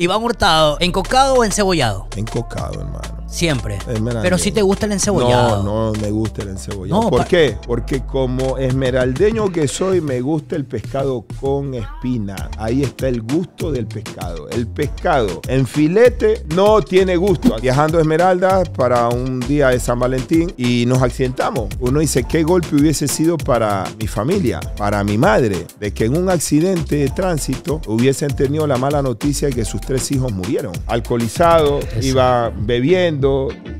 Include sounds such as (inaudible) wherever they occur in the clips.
Iván Hurtado, ¿encocado o en encebollado? Encocado, hermano. Siempre. Pero si te gusta el encebollado. No, no me gusta el encebollado. ¿Por qué? Porque como esmeraldeño que soy, me gusta el pescado con espina. Ahí está el gusto del pescado. El pescado en filete no tiene gusto. Viajando a Esmeralda para un día de San Valentín y nos accidentamos. Uno dice, ¿qué golpe hubiese sido para mi familia, para mi madre? De que en un accidente de tránsito hubiesen tenido la mala noticia de que sus tres hijos murieron. Alcoholizado, iba bebiendo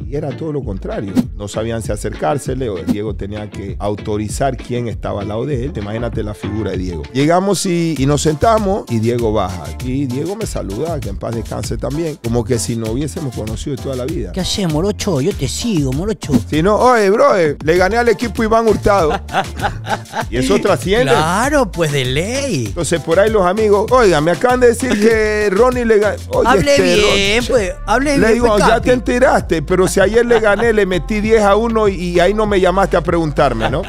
y era todo lo contrario. No sabían si acercársele o Diego tenía que autorizar quién estaba al lado de él. Imagínate la figura de Diego. Llegamos y, nos sentamos y Diego baja. Y Diego me saluda, que en paz descanse también, como que si no hubiésemos conocido toda la vida. ¿Qué haces, Morocho? Yo te sigo, Morocho. Si no, oye, bro, le gané al equipo Iván Hurtado. y eso (laughs) trasciende. Claro, pues de ley. Entonces por ahí los amigos, oiga, me acaban de decir que Ronnie le ganó. Hable este bien, pues, hable bien. Le digo, pues, ya te enterás pero si ayer le gané, le metí 10 a 1 y ahí no me llamaste a preguntarme, ¿no?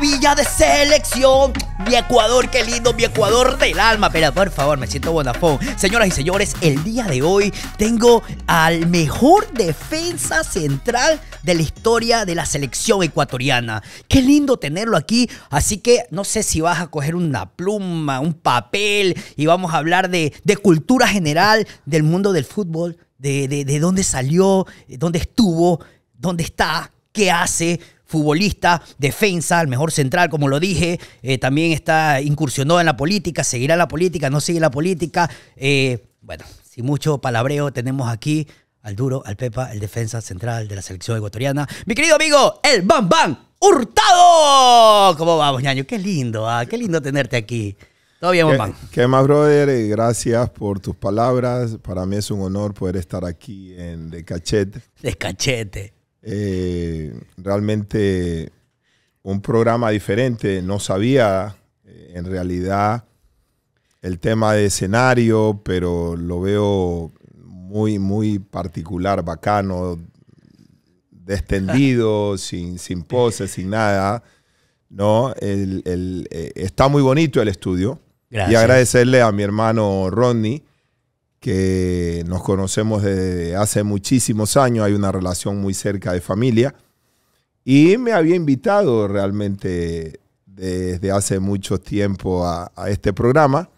Villa de selección. Mi Ecuador, qué lindo, mi Ecuador del alma. Pero por favor, me siento bonafón. Señoras y señores, el día de hoy tengo al mejor defensa central de la historia de la selección ecuatoriana. Qué lindo tenerlo aquí. Así que no sé si vas a coger una pluma, un papel y vamos a hablar de, cultura general del mundo del fútbol, de, de dónde salió, dónde estuvo, dónde está, qué hace futbolista, defensa, el mejor central, como lo dije. Eh, también está incursionado en la política, seguirá la política, no sigue la política. Eh, bueno, sin mucho palabreo, tenemos aquí al duro, al Pepa, el defensa central de la selección ecuatoriana. Mi querido amigo, el Bam Bam Hurtado. ¿Cómo vamos, ñaño? Qué lindo, ah, qué lindo tenerte aquí. Todo bien, Bam ¿Qué, más, brother? Eh, gracias por tus palabras. Para mí es un honor poder estar aquí en De Cachete. De Cachete. Eh, realmente un programa diferente. No sabía eh, en realidad el tema de escenario, pero lo veo muy, muy particular, bacano, descendido (laughs) sin, sin poses, sin nada. ¿no? El, eh, está muy bonito el estudio. Y agradecerle a mi hermano Rodney, que nos conocemos desde hace muchísimos años, hay una relación muy cerca de familia, y me había invitado realmente desde hace mucho tiempo a, este programa,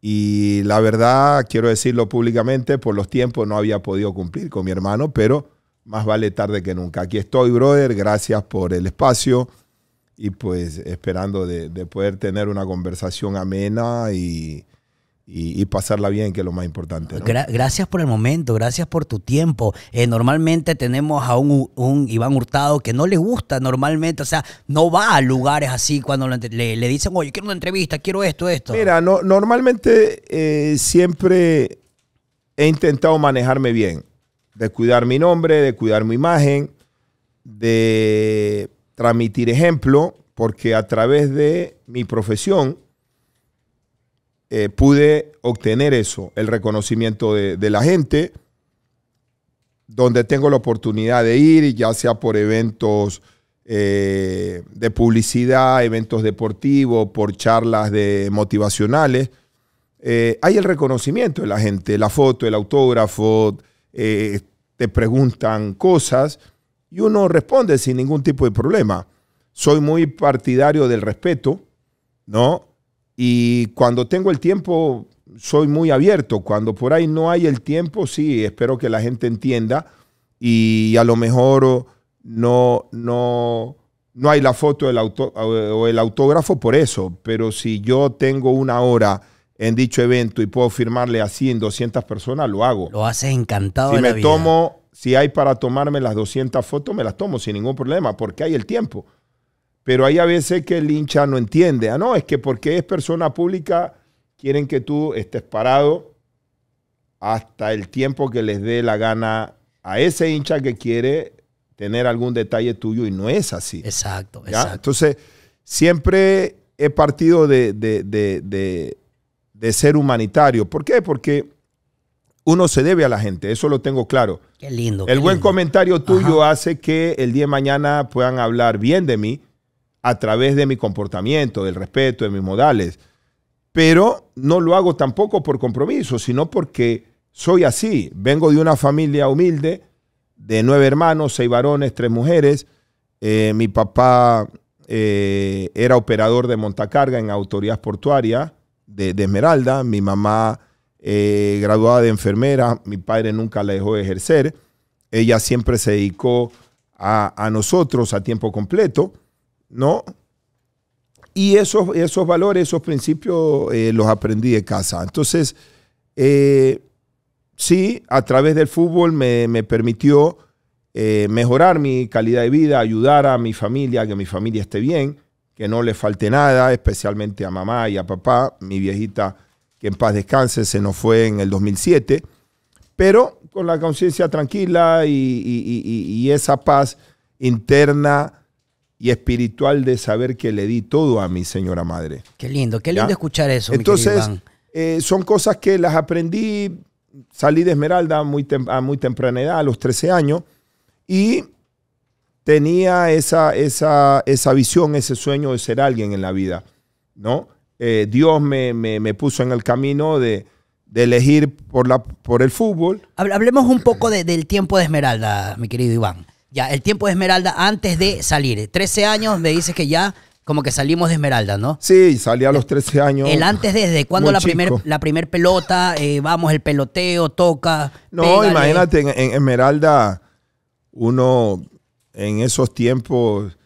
y la verdad, quiero decirlo públicamente, por los tiempos no había podido cumplir con mi hermano, pero más vale tarde que nunca. Aquí estoy, brother, gracias por el espacio y pues esperando de, de poder tener una conversación amena y y, pasarla bien, que es lo más importante. gracias por el momento, gracias por tu tiempo. Eh, normalmente tenemos a un, Iván Hurtado que no le gusta normalmente, o sea, no va a lugares así cuando le, dicen, oye, quiero una entrevista, quiero esto, esto. Mira, normalmente eh, siempre he intentado manejarme bien, de cuidar mi nombre, de cuidar mi imagen, de transmitir ejemplo, porque a través de mi profesión, eh, pude obtener eso, el reconocimiento de, la gente, donde tengo la oportunidad de ir, ya sea por eventos eh, de publicidad, eventos deportivos, por charlas de motivacionales. Eh, hay el reconocimiento de la gente, la foto, el autógrafo, te preguntan cosas y uno responde sin ningún tipo de problema. Soy muy partidario del respeto, ¿no? Y cuando tengo el tiempo, soy muy abierto. Cuando por ahí no hay el tiempo, sí, espero que la gente entienda. Y a lo mejor no, no, no hay la foto del auto, o el autógrafo por eso. Pero si yo tengo una hora en dicho evento y puedo firmarle a 100, 200 personas, lo hago. Lo hace encantado. Si me tomo, si hay para tomarme las 200 fotos, me las tomo sin ningún problema, porque hay el tiempo. Pero hay a veces que el hincha no entiende. Ah, no, es que porque es persona pública, quieren que tú estés parado hasta el tiempo que les dé la gana a ese hincha que quiere tener algún detalle tuyo y no es así. Exacto, exacto. Entonces, siempre he partido de, ser humanitario. ¿Por qué? Porque uno se debe a la gente, eso lo tengo claro. Qué lindo. El buen comentario tuyo hace que el día de mañana puedan hablar bien de mí a través de mi comportamiento, del respeto, de mis modales. Pero no lo hago tampoco por compromiso, sino porque soy así. Vengo de una familia humilde, de nueve hermanos, seis varones, tres mujeres. Eh, mi papá eh, era operador de montacarga en autoridad portuaria de, Esmeralda. Mi mamá eh, graduada de enfermera. Mi padre nunca la dejó de ejercer. Ella siempre se dedicó a, a nosotros a tiempo completo. ¿no? Y esos, esos valores, esos principios eh, los aprendí de casa. Entonces, eh, sí, a través del fútbol me, permitió eh, mejorar mi calidad de vida, ayudar a mi familia, que mi familia esté bien, que no le falte nada, especialmente a mamá y a papá, mi viejita que en paz descanse, se nos fue en el 2007, pero con la conciencia tranquila y esa paz interna y espiritual de saber que le di todo a mi señora madre. Qué lindo, qué lindo escuchar eso. Entonces, Iván. Eh, son cosas que las aprendí, salí de Esmeralda muy a muy temprana edad, a los 13 años, y tenía esa, esa, visión, ese sueño de ser alguien en la vida, ¿no? Eh, Dios me, puso en el camino de, elegir por, la, por el fútbol. Hablemos un poco del tiempo de Esmeralda, mi querido Iván. Ya, el tiempo de Esmeralda antes de salir. 13 años me dices que ya como que salimos de Esmeralda, ¿no? Sí, salí a los 13 años. El antes, ¿desde cuándo la primer, la pelota? Eh, vamos, el peloteo, toca. No, imagínate, en, Esmeralda, uno en esos tiempos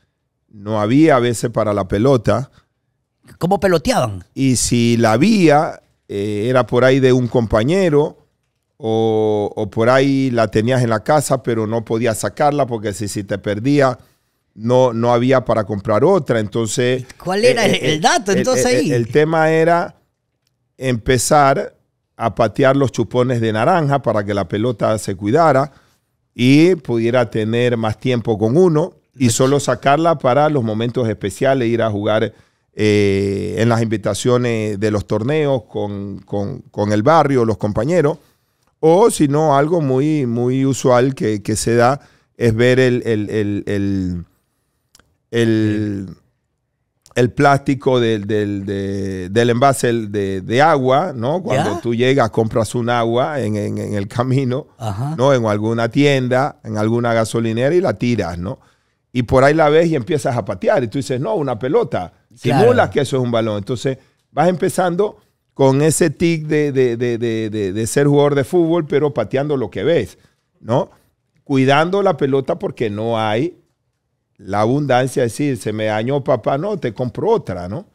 no había a veces para la pelota. ¿Cómo peloteaban? Y si la había, eh, era por ahí de un compañero o, por ahí la tenías en la casa, pero no podías sacarla porque si, si te perdía, no, no había para comprar otra. Entonces. ¿Cuál era eh, el, eh, dato entonces el, tema era empezar a patear los chupones de naranja para que la pelota se cuidara y pudiera tener más tiempo con uno y pues solo sacarla para los momentos especiales, ir a jugar eh, en las invitaciones de los torneos con el barrio, los compañeros. O si no, algo muy, muy usual que, se da es ver el, el, plástico del, envase de, agua, ¿no? Cuando tú llegas, compras un agua en, el camino, ¿no? En alguna tienda, en alguna gasolinera y la tiras, ¿no? Y por ahí la ves y empiezas a patear y tú dices, no, una pelota. Simulas que eso es un balón. Entonces vas empezando con ese tic de, ser jugador de fútbol, pero pateando lo que ves, ¿no? Cuidando la pelota porque no hay la abundancia, de decir, se me dañó papá, no, te compro otra, ¿no?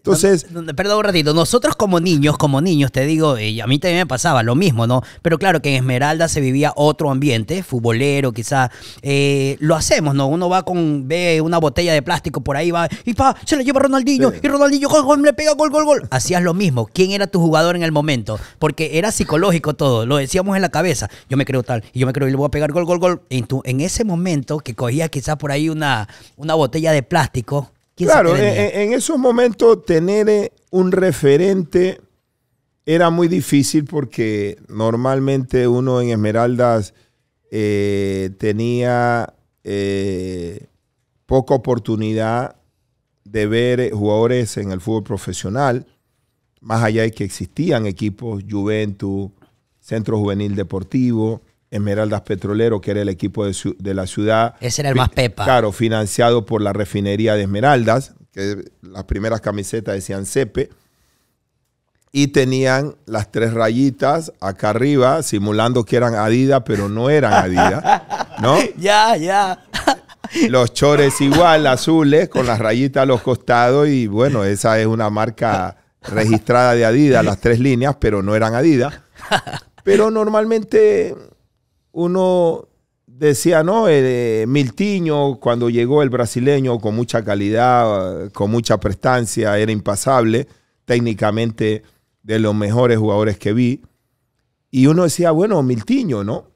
Entonces. Perdón un ratito. Nosotros como niños, como niños, te digo, eh, y a mí también me pasaba lo mismo, ¿no? Pero claro que en Esmeralda se vivía otro ambiente, futbolero, quizás. Eh, lo hacemos, ¿no? Uno va con, ve una botella de plástico por ahí, va, y pa, se la lleva Ronaldinho, y Ronaldinho, gol, gol, le pega, gol, gol, gol. Hacías lo mismo. ¿Quién era tu jugador en el momento? Porque era psicológico todo, lo decíamos en la cabeza. Yo me creo tal, y yo me creo, y le voy a pegar gol, gol, gol. En, tu, en ese momento que cogías quizás por ahí una, una botella de plástico, claro, en, esos momentos tener eh, un referente era muy difícil porque normalmente uno en Esmeraldas eh, tenía eh, poca oportunidad de ver jugadores en el fútbol profesional, más allá de que existían equipos, Juventus, Centro Juvenil Deportivo, Esmeraldas Petrolero, que era el equipo de, la ciudad. Ese era el más pepa. Claro, financiado por la refinería de Esmeraldas, que las primeras camisetas decían CEPE. Y tenían las tres rayitas acá arriba, simulando que eran Adidas, pero no eran Adidas. ¿No? (laughs) Ya, ya. (laughs) Los chores igual, azules, con las rayitas a los costados. Y bueno, esa es una marca registrada de Adidas, las tres líneas, pero no eran Adidas. Pero normalmente uno decía, ¿no? Eh, Miltiño, cuando llegó el brasileño con mucha calidad, con mucha prestancia, era impasable, técnicamente de los mejores jugadores que vi. Y uno decía, bueno, Miltiño, ¿no?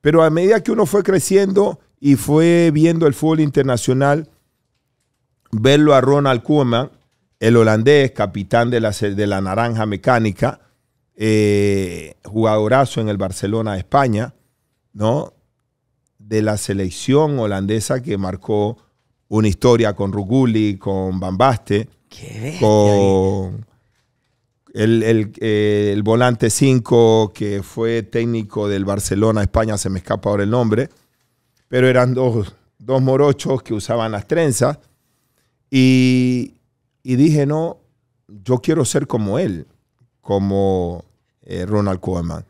Pero a medida que uno fue creciendo y fue viendo el fútbol internacional, verlo a Ronald Koeman, el holandés, capitán de la, de la Naranja Mecánica, eh, jugadorazo en el Barcelona de España, ¿no? de la selección holandesa que marcó una historia con Ruguli, con Bambaste, con el, eh, volante 5 que fue técnico del Barcelona, España, se me escapa ahora el nombre, pero eran dos, morochos que usaban las trenzas y, dije, no, yo quiero ser como él, como eh, Ronald Koeman.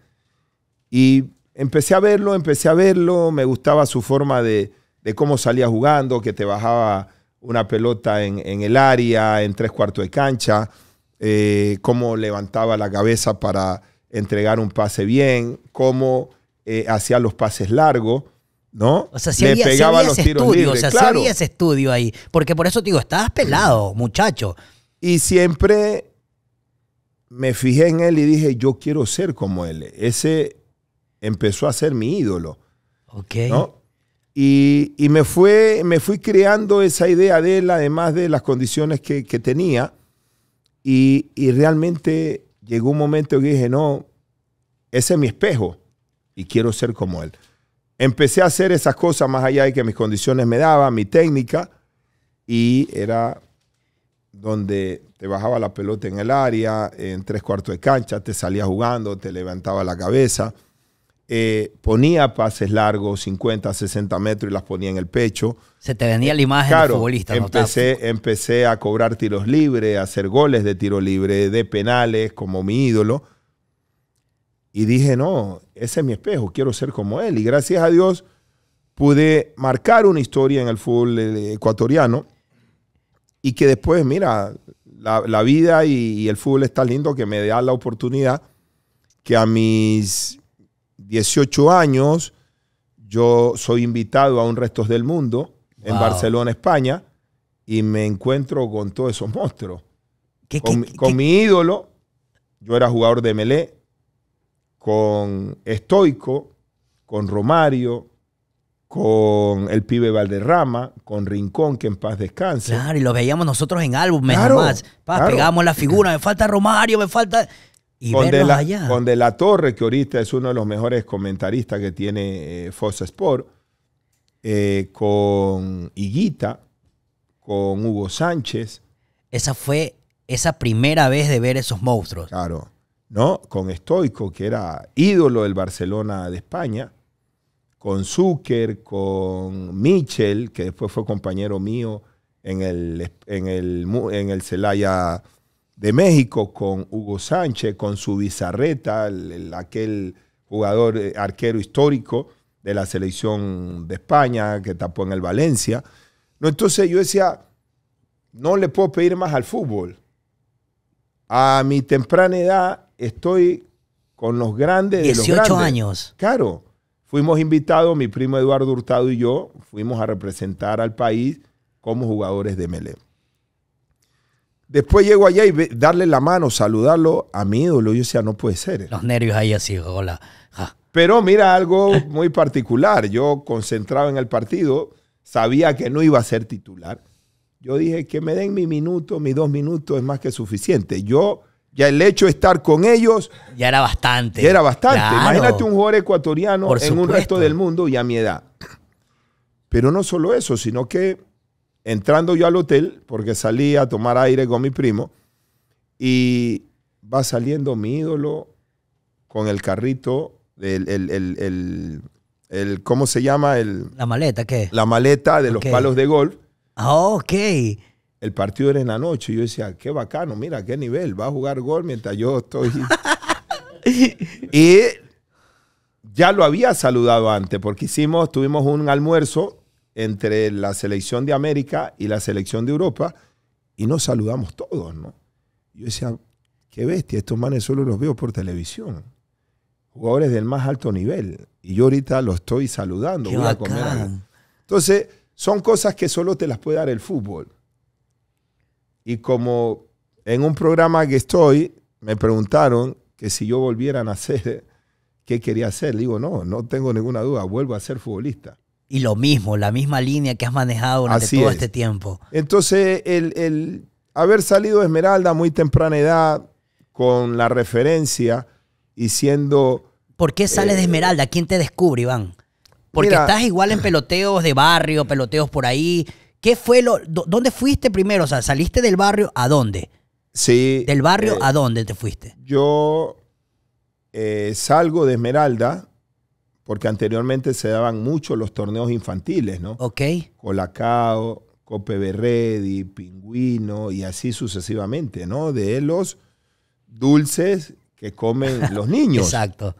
Y empecé a verlo, empecé a verlo, me gustaba su forma de, cómo salía jugando, que te bajaba una pelota en, el área, en tres cuartos de cancha, eh, cómo levantaba la cabeza para entregar un pase bien, cómo eh, hacía los pases largos. ¿no? O sea, siempre. había, pegaba los ese tiros estudio, O sea, había ese estudio ahí. Porque por eso te digo, estabas pelado, muchacho. Y siempre me fijé en él y dije, yo quiero ser como él. Ese, empezó a ser mi ídolo. Ok. ¿no? Y, y, me, fue, me fui creando esa idea de él, además de las condiciones que, que tenía. Y, y, realmente llegó un momento que dije, no, ese es mi espejo y quiero ser como él. Empecé a hacer esas cosas más allá de que mis condiciones me daban, mi técnica, y era donde te bajaba la pelota en el área, en tres cuartos de cancha, te salía jugando, te levantaba la cabeza. Eh, ponía pases largos, 50, 60 metros, y las ponía en el pecho. Se te venía la imagen del futbolista. Empecé, empecé a cobrar tiros libres, a hacer goles de tiro libre, de penales, como mi ídolo. Y dije, no, ese es mi espejo, quiero ser como él. Y gracias a Dios pude marcar una historia en el fútbol eh, ecuatoriano y que después, mira, la, vida y, y el fútbol es tan lindo que me da la oportunidad que a mis 18 años, yo soy invitado a un Restos del Mundo en Barcelona, España, y me encuentro con todos esos monstruos. con, mi ídolo, yo era jugador de Melé, con Estoico, con Romario, con el pibe Valderrama, con Rincón, que en paz descanse. Claro, y lo veíamos nosotros en álbumes claro, nomás. Pa, la figura, me falta Romario, me falta... Y con, de la, Torre, que ahorita es uno de los mejores comentaristas que tiene eh, Sport, eh, con Higuita, con Hugo Sánchez. Esa fue esa primera vez de ver esos monstruos. Claro, ¿no? Con Estoico, que era ídolo del Barcelona de España, con Zucker, con Mitchell, que después fue compañero mío en el, el, en el Celaya de México con Hugo Sánchez, con su bizarreta, aquel jugador eh, arquero histórico de la selección de España que tapó en el Valencia. No, entonces yo decía, no le puedo pedir más al fútbol. A mi temprana edad estoy con los grandes de los grandes. años. Claro. Fuimos invitados, mi primo Eduardo Hurtado y yo, fuimos a representar al país como jugadores de Melé. Después llego allá y darle la mano, saludarlo a mi ídolo. Yo decía, no puede ser. Los nervios ahí así, hola. Pero mira algo (laughs) muy particular. Yo concentrado en el partido, sabía que no iba a ser titular. Yo dije, que me den mi minuto, mis dos minutos es más que suficiente. Yo, ya el hecho de estar con ellos... Ya era bastante. Ya era bastante. Imagínate un jugador ecuatoriano en un resto del mundo y a mi edad. Pero no solo eso, sino que entrando yo al hotel, porque salí a tomar aire con mi primo, y va saliendo mi ídolo con el carrito, el, el, el, el ¿cómo se llama? El, la maleta, ¿qué? La maleta de los palos de golf. Ah, ok. El partido era en la noche. Yo decía, qué bacano, mira, qué nivel. Va a jugar golf mientras yo estoy... (laughs) y ya lo había saludado antes, porque hicimos, tuvimos un almuerzo entre la selección de América y la selección de Europa y nos saludamos todos, ¿no? Yo decía, qué bestia, estos manes solo los veo por televisión. Jugadores del más alto nivel. Y yo ahorita los estoy saludando. Entonces, son cosas que solo te las puede dar el fútbol. Y como en un programa que estoy, me preguntaron que si yo volviera a nacer, (laughs) ¿qué quería hacer? Le digo, no, no tengo ninguna duda, vuelvo a ser futbolista. Y lo mismo, la misma línea que has manejado durante todo este tiempo. Entonces, el, haber salido de Esmeralda muy temprana edad, con la referencia y siendo... ¿Por qué sales de eh, Esmeralda? ¿Quién te descubre, Iván? Porque estás igual en peloteos de barrio, peloteos por ahí. ¿Qué fue lo... ¿Dónde fuiste primero? O sea, ¿saliste del barrio a dónde? Sí. ¿Del barrio eh, a dónde te fuiste? Yo eh, salgo de Esmeralda porque anteriormente se daban mucho los torneos infantiles, ¿no? Ok. Colacao, Cope Berredi, Pingüino y así sucesivamente, ¿no? De los dulces que comen (laughs) los niños. Exacto.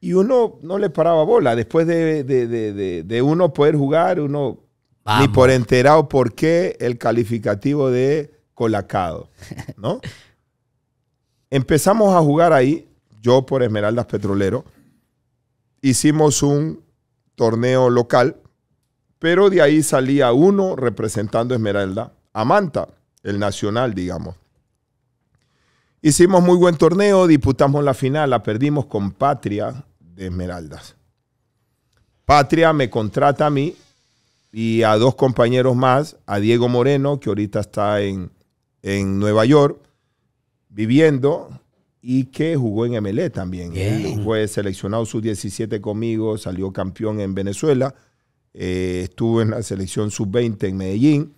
Y uno no le paraba bola. Después de, uno poder jugar, uno ni por enterado por qué el calificativo de colacao, (laughs) ¿no? Empezamos a jugar ahí, yo por Esmeraldas Petrolero hicimos un torneo local, pero de ahí salía uno representando Esmeralda, a Manta, el nacional, digamos. Hicimos muy buen torneo, disputamos la final, la perdimos con Patria de Esmeraldas. Patria me contrata a mí y a dos compañeros más, a Diego Moreno, que ahorita está en, en Nueva York viviendo, y que jugó en MLE también. ¿eh? fue seleccionado sub-17 conmigo, salió campeón en Venezuela, eh, estuvo en la selección sub-20 en Medellín,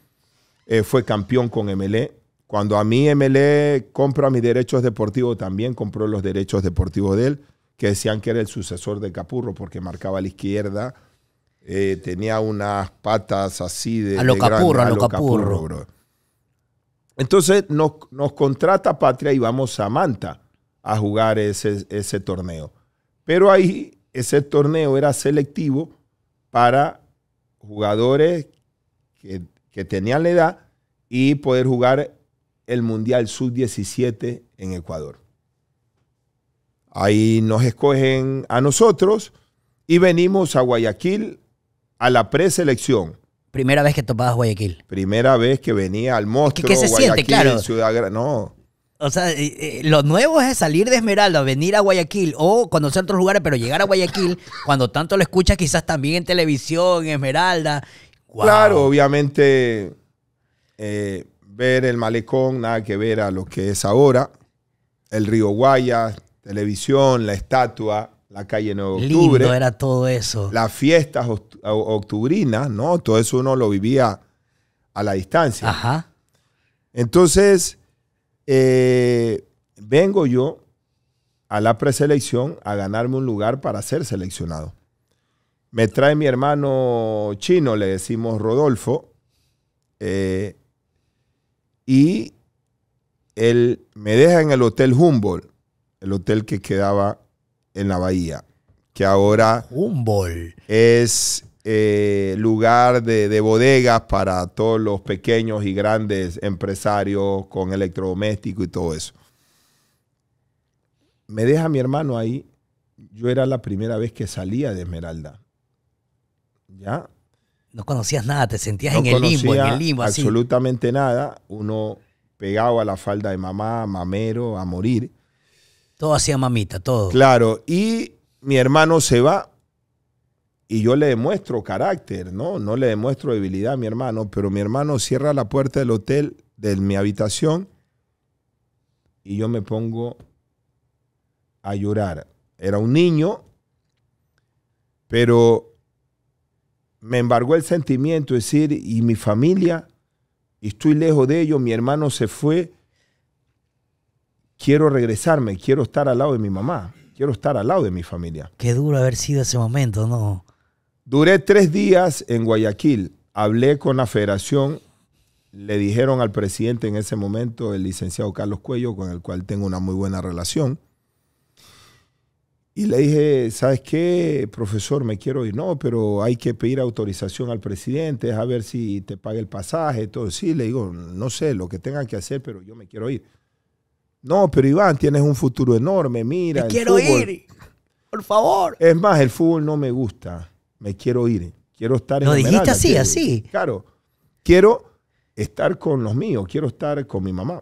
eh, fue campeón con MLE. Cuando a mí MLE compra mis derechos deportivos, también compró los derechos deportivos de él, que decían que era el sucesor de Capurro porque marcaba a la izquierda. tenía unas patas así de. A lo capurro, a, lo capurro. Entonces nos contrata Patria y vamos a Manta a jugar ese, ese torneo. Pero ahí ese torneo era selectivo para jugadores que, tenían la edad y poder jugar el Mundial Sub-17 en Ecuador. Ahí nos escogen a nosotros y venimos a Guayaquil a la preselección. Primera vez que topabas Guayaquil. Primera vez que venía al monstruo. se Guayaquil, siente, claro? Ciudad, no, o sea, eh, eh, lo nuevo es salir de Esmeralda, venir a Guayaquil o conocer otros lugares, pero llegar a Guayaquil, (laughs) cuando tanto lo escuchas quizás también en televisión, Esmeralda. Claro, obviamente eh, ver el malecón, nada que ver a lo que es ahora. El río Guaya, televisión, la estatua, la calle Nuevo octubre. Lindo era todo eso. Las fiestas octubrinas, ¿no? Todo eso uno lo vivía a la distancia. Ajá. Entonces, eh, vengo yo a la preselección a ganarme un lugar para ser seleccionado. Me trae mi hermano chino, le decimos Rodolfo, eh, y él me deja en el Hotel Humboldt, el hotel que quedaba en la bahía, que ahora Humboldt. es eh, lugar de, bodegas para todos los pequeños y grandes empresarios con electrodomésticos y todo eso. Me deja mi hermano ahí. Yo era la primera vez que salía de Esmeralda. ¿Ya? No conocías nada, te sentías en el limbo, en el limbo. Absolutamente nada. Uno pegado a la falda de mamá, mamero, a morir. Todo hacía mamita, todo. Claro, y mi hermano se va y yo le demuestro carácter, ¿no? No le demuestro debilidad a mi hermano, pero mi hermano cierra la puerta del hotel, de mi habitación, y yo me pongo a llorar. Era un niño, pero me embargó el sentimiento de decir, y mi familia, y estoy lejos de ellos, mi hermano se fue, quiero regresarme, quiero estar al lado de mi mamá, quiero estar al lado de mi familia. Qué duro haber sido ese momento, ¿no? Duré tres días en Guayaquil. Hablé con la federación. Le dijeron al presidente en ese momento, el licenciado Carlos Cuello, con el cual tengo una muy buena relación. Y le dije, ¿sabes qué, profesor? Me quiero ir. No, pero hay que pedir autorización al presidente, a ver si te paga el pasaje, todo. Sí, le digo, no sé lo que tengan que hacer, pero yo me quiero ir. No, pero Iván, tienes un futuro enorme, mira. Me quiero ir, por favor. Es más, el fútbol no me gusta me quiero ir. Quiero estar en Lo dijiste así, así. Claro. Quiero estar con los míos, quiero estar con mi mamá,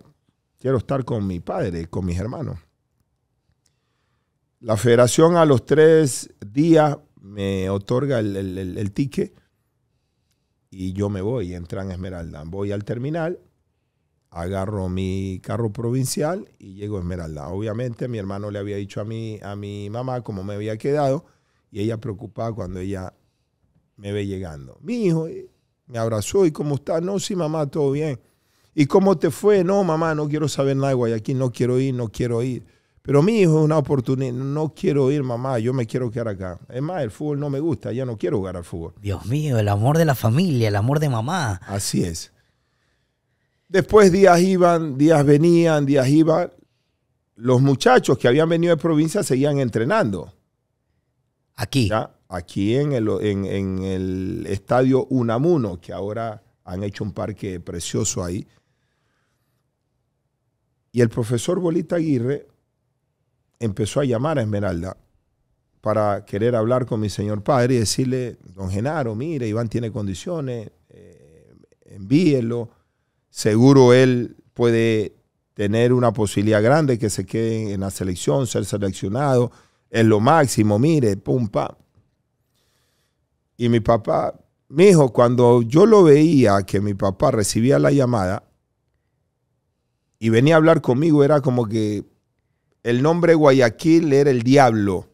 quiero estar con mi padre, con mis hermanos. La federación a los tres días me otorga el, ticket y yo me voy, entran en Esmeralda. Voy al terminal, agarro mi carro provincial y llego a Esmeralda. Obviamente mi hermano le había dicho a a mi mamá cómo me había quedado y ella preocupada cuando ella me ve llegando. Mi hijo eh, me abrazó y ¿cómo está? No, sí, mamá, todo bien. ¿Y cómo te fue? No, mamá, no quiero saber nada de Guayaquil, no quiero ir, no quiero ir. Pero mi hijo es una oportunidad, no quiero ir, mamá, yo me quiero quedar acá. Es más, el fútbol no me gusta, ya no quiero jugar al fútbol. Dios mío, el amor de la familia, el amor de mamá. Así es. Después días iban, días venían, días iban. Los muchachos que habían venido de provincia seguían entrenando. Aquí. Aquí en el, estadio Unamuno, que ahora han hecho un parque precioso ahí. Y el profesor Bolita Aguirre empezó a llamar a Esmeralda para querer hablar con mi señor padre y decirle, don Genaro, mire, Iván tiene condiciones, eh, envíelo, seguro él puede tener una posibilidad grande que se quede en la selección, ser seleccionado. En lo máximo, mire, pum, pa. Y mi papá, mi hijo, cuando yo lo veía que mi papá recibía la llamada y venía a hablar conmigo, era como que el nombre Guayaquil era el diablo.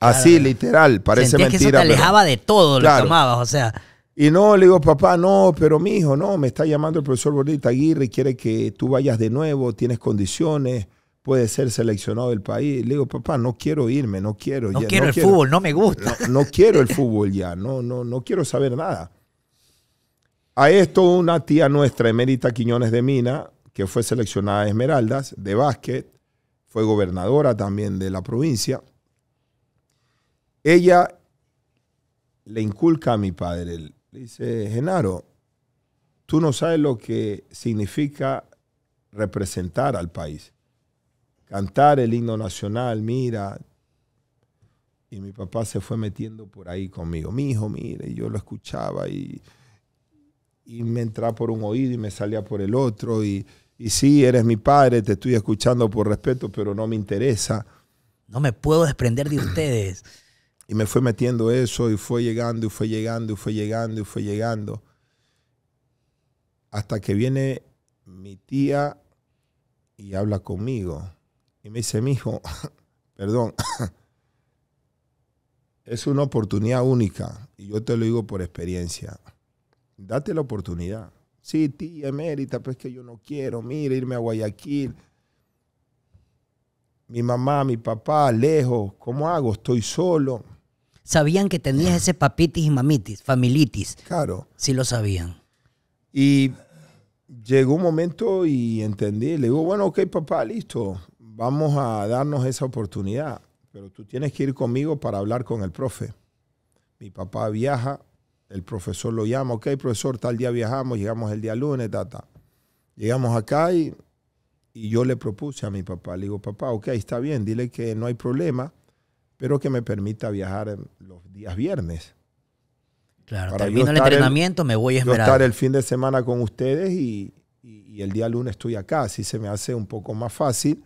Así, literal, parece mentira. que se alejaba de todo lo o sea. Y no, le digo, papá, no, pero mi hijo, no, me está llamando el profesor Bordita Aguirre, quiere que tú vayas de nuevo, tienes condiciones puede ser seleccionado del país. Le digo, papá, no quiero irme, no quiero. No quiero el fútbol, no me gusta. No, quiero el fútbol ya, no, no, no quiero saber nada. A esto una tía nuestra, Emerita Quiñones de Mina, que fue seleccionada de Esmeraldas, de básquet, fue gobernadora también de la provincia. Ella le inculca a mi padre, le dice, Genaro, tú no sabes lo que significa representar al país cantar el himno nacional, mira. Y mi papá se fue metiendo por ahí conmigo. Mi hijo, mira, y yo lo escuchaba y, y me entraba por un oído y me salía por el otro. Y, y sí, eres mi padre, te estoy escuchando por respeto, pero no me interesa. No me puedo desprender de ustedes. (clears throat) Y me fue metiendo eso y fue llegando y fue llegando y fue llegando y fue llegando. Hasta que viene mi tía y habla conmigo. Y me dice, mi hijo, (laughs) perdón, (laughs) es una oportunidad única. Y yo te lo digo por experiencia. Date la oportunidad. Sí, tía emérita, pues que yo no quiero, mira, irme a Guayaquil. Mi mamá, mi papá, lejos, ¿cómo hago? Estoy solo. Sabían que tenías ese papitis y mamitis, familitis. Claro. Sí lo sabían. Y llegó un momento y entendí, le digo, bueno, ok papá, listo, vamos a darnos esa oportunidad, pero tú tienes que ir conmigo para hablar con el profe. Mi papá viaja, el profesor lo llama, ok, profesor, tal día viajamos, llegamos el día lunes, ta Llegamos acá y, y yo le propuse a mi papá, le digo, papá, ok, está bien, dile que no hay problema, pero que me permita viajar los días viernes. Claro, termino el entrenamiento, me voy a esperar. estar el fin de semana con ustedes y, y, y, el día lunes estoy acá, así se me hace un poco más fácil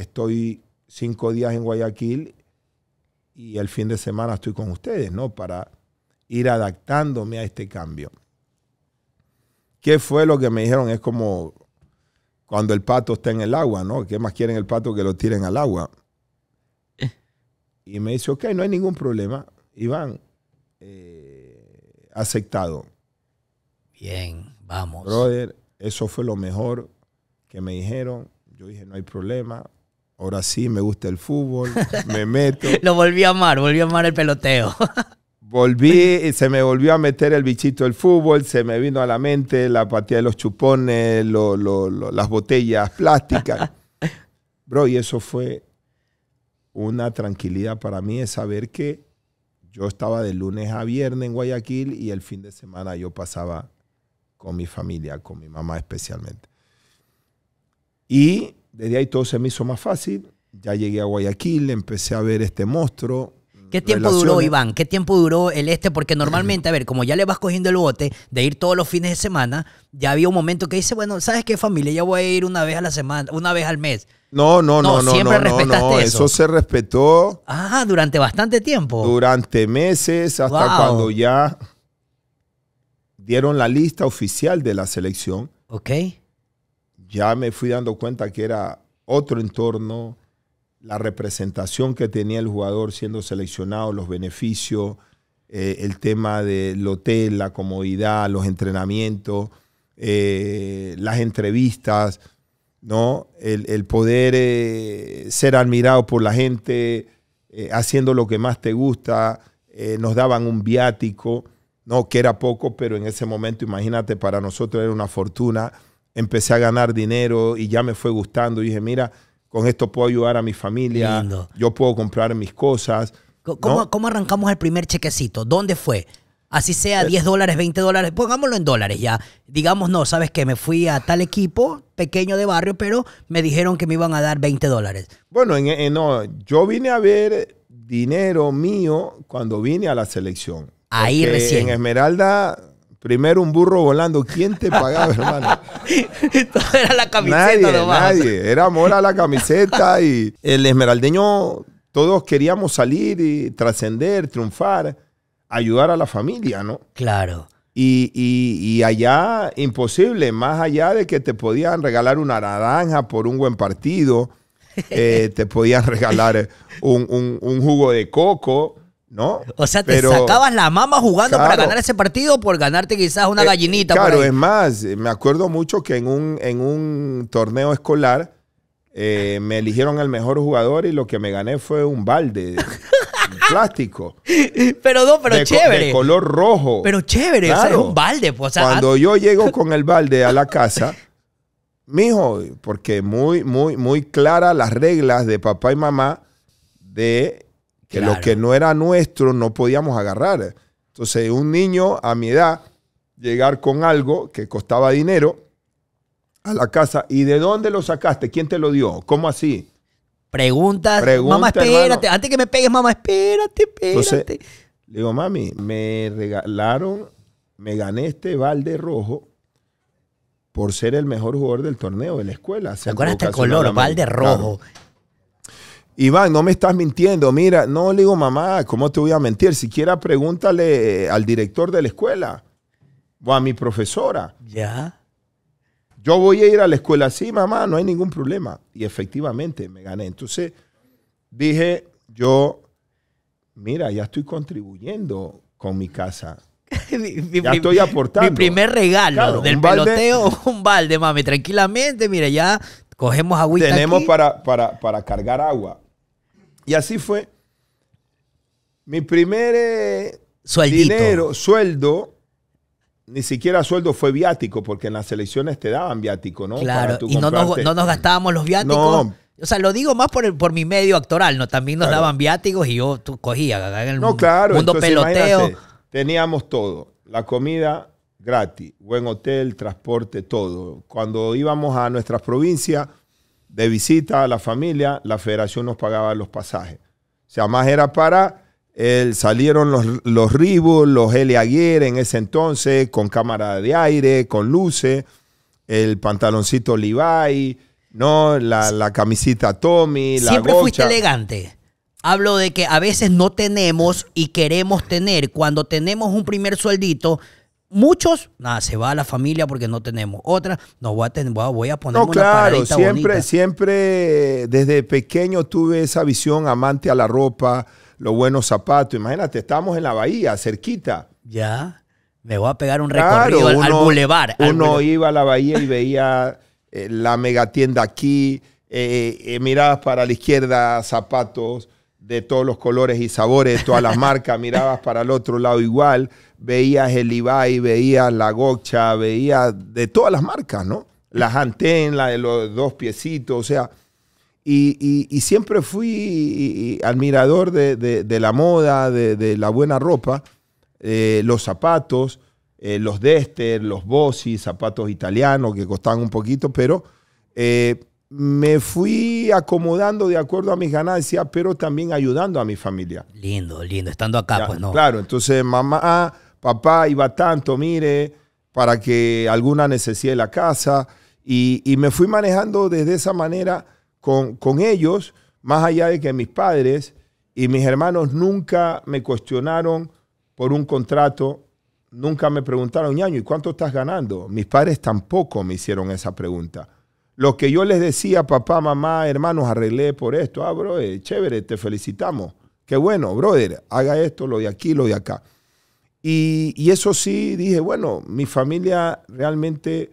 estoy cinco días en Guayaquil y el fin de semana estoy con ustedes, ¿no? Para ir adaptándome a este cambio. ¿Qué fue lo que me dijeron? Es como cuando el pato está en el agua, ¿no? ¿Qué más quieren el pato que lo tiren al agua? Eh. Y me dice, ok, no hay ningún problema. Iván, eh, aceptado. Bien, vamos. Brother, eso fue lo mejor que me dijeron. Yo dije, no hay problema ahora sí me gusta el fútbol, me meto. (laughs) Lo volví a amar, volví a amar el peloteo. (laughs) Volví, se me volvió a meter el bichito del fútbol, se me vino a la mente la apatía de los chupones, las botellas plásticas. (laughs) Bro, y eso fue una tranquilidad para mí, es saber que yo estaba de lunes a viernes en Guayaquil y el fin de semana yo pasaba con mi familia, con mi mamá especialmente. Y desde ahí todo se me hizo más fácil. Ya llegué a Guayaquil, empecé a ver este monstruo, ¿Qué tiempo duró, Iván? ¿Qué tiempo duró el este? Porque normalmente, a ver, como ya le vas cogiendo el bote de ir todos los fines de semana, ya había un momento que dice, bueno, ¿sabes qué familia? Ya voy a ir una vez a la semana, una vez al mes. No, no, no, no, siempre no, Eso. se respetó. Ah, durante bastante tiempo. Durante meses, hasta cuando ya dieron la lista oficial de la selección. Ok ya me fui dando cuenta que era otro entorno, la representación que tenía el jugador siendo seleccionado, los beneficios, eh, el tema del hotel, la comodidad, los entrenamientos, eh, las entrevistas, ¿no? el, poder eh, ser admirado por la gente, haciendo lo que más te gusta, nos daban un viático, ¿no? que era poco, pero en ese momento, imagínate, para nosotros era una fortuna empecé a ganar dinero y ya me fue gustando. Y dije, mira, con esto puedo ayudar a mi familia, yo puedo comprar mis cosas. ¿Cómo, arrancamos el primer chequecito? ¿Dónde fue? Así sea, 10 eh, dólares, 20 dólares, pongámoslo en dólares ya. Digamos, no, sabes que me fui a tal equipo pequeño de barrio, pero me dijeron que me iban a dar 20 dólares. Bueno, no, yo vine a ver dinero mío cuando vine a la selección. Ahí recién. En Esmeralda Primero un burro volando. ¿Quién te pagaba, hermano? (laughs) era la camiseta Nadie, era amor a la camiseta y el esmeraldeño, todos queríamos salir y trascender, triunfar, ayudar a la familia, ¿no? Claro. Y, allá, imposible, más allá de que te podían regalar una naranja por un buen partido, (laughs) eh, te podían regalar un, un jugo de coco, ¿no? O sea, te sacabas la mama jugando para ganar ese partido por ganarte quizás una eh, gallinita. claro, es más, me acuerdo mucho que en un, en un torneo escolar eh, me eligieron el mejor jugador y lo que me gané fue un balde. (laughs) plástico. Pero no, pero chévere. De color rojo. Pero chévere, es un balde. Pues, Cuando ah. yo llego con el balde a la (laughs) casa, mijo, porque muy, muy, muy claras las reglas de papá y mamá de que lo que no era nuestro no podíamos agarrar. Entonces, un niño a mi edad, llegar con algo que costaba dinero a la casa, ¿y de dónde lo sacaste? ¿Quién te lo dio? ¿Cómo así? Preguntas, Pregunta, mamá, espérate, antes que me pegues, mamá, espérate, espérate. le digo, mami, me regalaron, me gané este balde rojo por ser el mejor jugador del torneo de la escuela. ¿Te acuerdas este color, balde rojo? Iván, no me estás mintiendo. Mira, no le digo, mamá, ¿cómo te voy a mentir? Siquiera pregúntale eh, al director de la escuela o a mi profesora. Ya. Yo voy a ir a la escuela. Sí, mamá, no hay ningún problema. Y efectivamente me gané. Entonces dije, yo, mira, ya estoy contribuyendo con mi casa. (laughs) ya estoy aportando. Mi primer regalo del peloteo, (laughs) un balde, mami. Tranquilamente, mira, ya cogemos agüita. Tenemos Para, para, para cargar agua. Y así fue. Mi primer eh, dinero, sueldo, ni siquiera sueldo fue viático, porque en las elecciones te daban viático, ¿no? Claro, y no nos, no gastábamos los viáticos. O sea, lo digo más por, por mi medio actoral, ¿no? También nos daban viáticos y yo tú, cogía en el no, claro. mundo peloteo. Teníamos todo, la comida gratis, buen hotel, transporte, todo. Cuando íbamos a nuestras provincias, de visita a la familia, la federación nos pagaba los pasajes. O sea, más era para el, salieron los, los Rivo los en ese entonces, con cámara de aire, con luces, el pantaloncito Levi, ¿no? La, la camisita Tommy, la Siempre fuiste elegante. Hablo de que a veces no tenemos y queremos tener. Cuando tenemos un primer sueldito, Muchos, nada, se va a la familia porque no tenemos otra. No voy a, tener, voy a poner no, claro, siempre, siempre desde pequeño tuve esa visión amante a la ropa, los buenos zapatos. Imagínate, estamos en la bahía, cerquita. Ya, me voy a pegar un recorrido al, bulevar. uno iba a la bahía y veía eh, la megatienda aquí, miradas eh, eh, mirabas para la izquierda zapatos, de todos los colores y sabores, de todas las (laughs) marcas, mirabas para el otro lado igual, veías el Ibai, veías la Gocha, veías de todas las marcas, ¿no? Las antenas, los dos piecitos, o sea, y, siempre fui admirador de, la moda, de, la buena ropa, eh, los zapatos, eh, los Dester, los Bossi, zapatos italianos que costaban un poquito, pero... Eh, me fui acomodando de acuerdo a mis ganancias, pero también ayudando a mi familia. Lindo, lindo, estando acá, pues no. Claro, entonces mamá, papá iba tanto, mire, para que alguna necesidad la casa, y, me fui manejando desde esa manera con, ellos, más allá de que mis padres y mis hermanos nunca me cuestionaron por un contrato, nunca me preguntaron, año ¿y cuánto estás ganando? Mis padres tampoco me hicieron esa pregunta lo que yo les decía, papá, mamá, hermanos, arreglé por esto. Ah, brother, chévere, te felicitamos. Qué bueno, brother, haga esto, lo de aquí, lo de acá. Y, eso sí, dije, bueno, mi familia realmente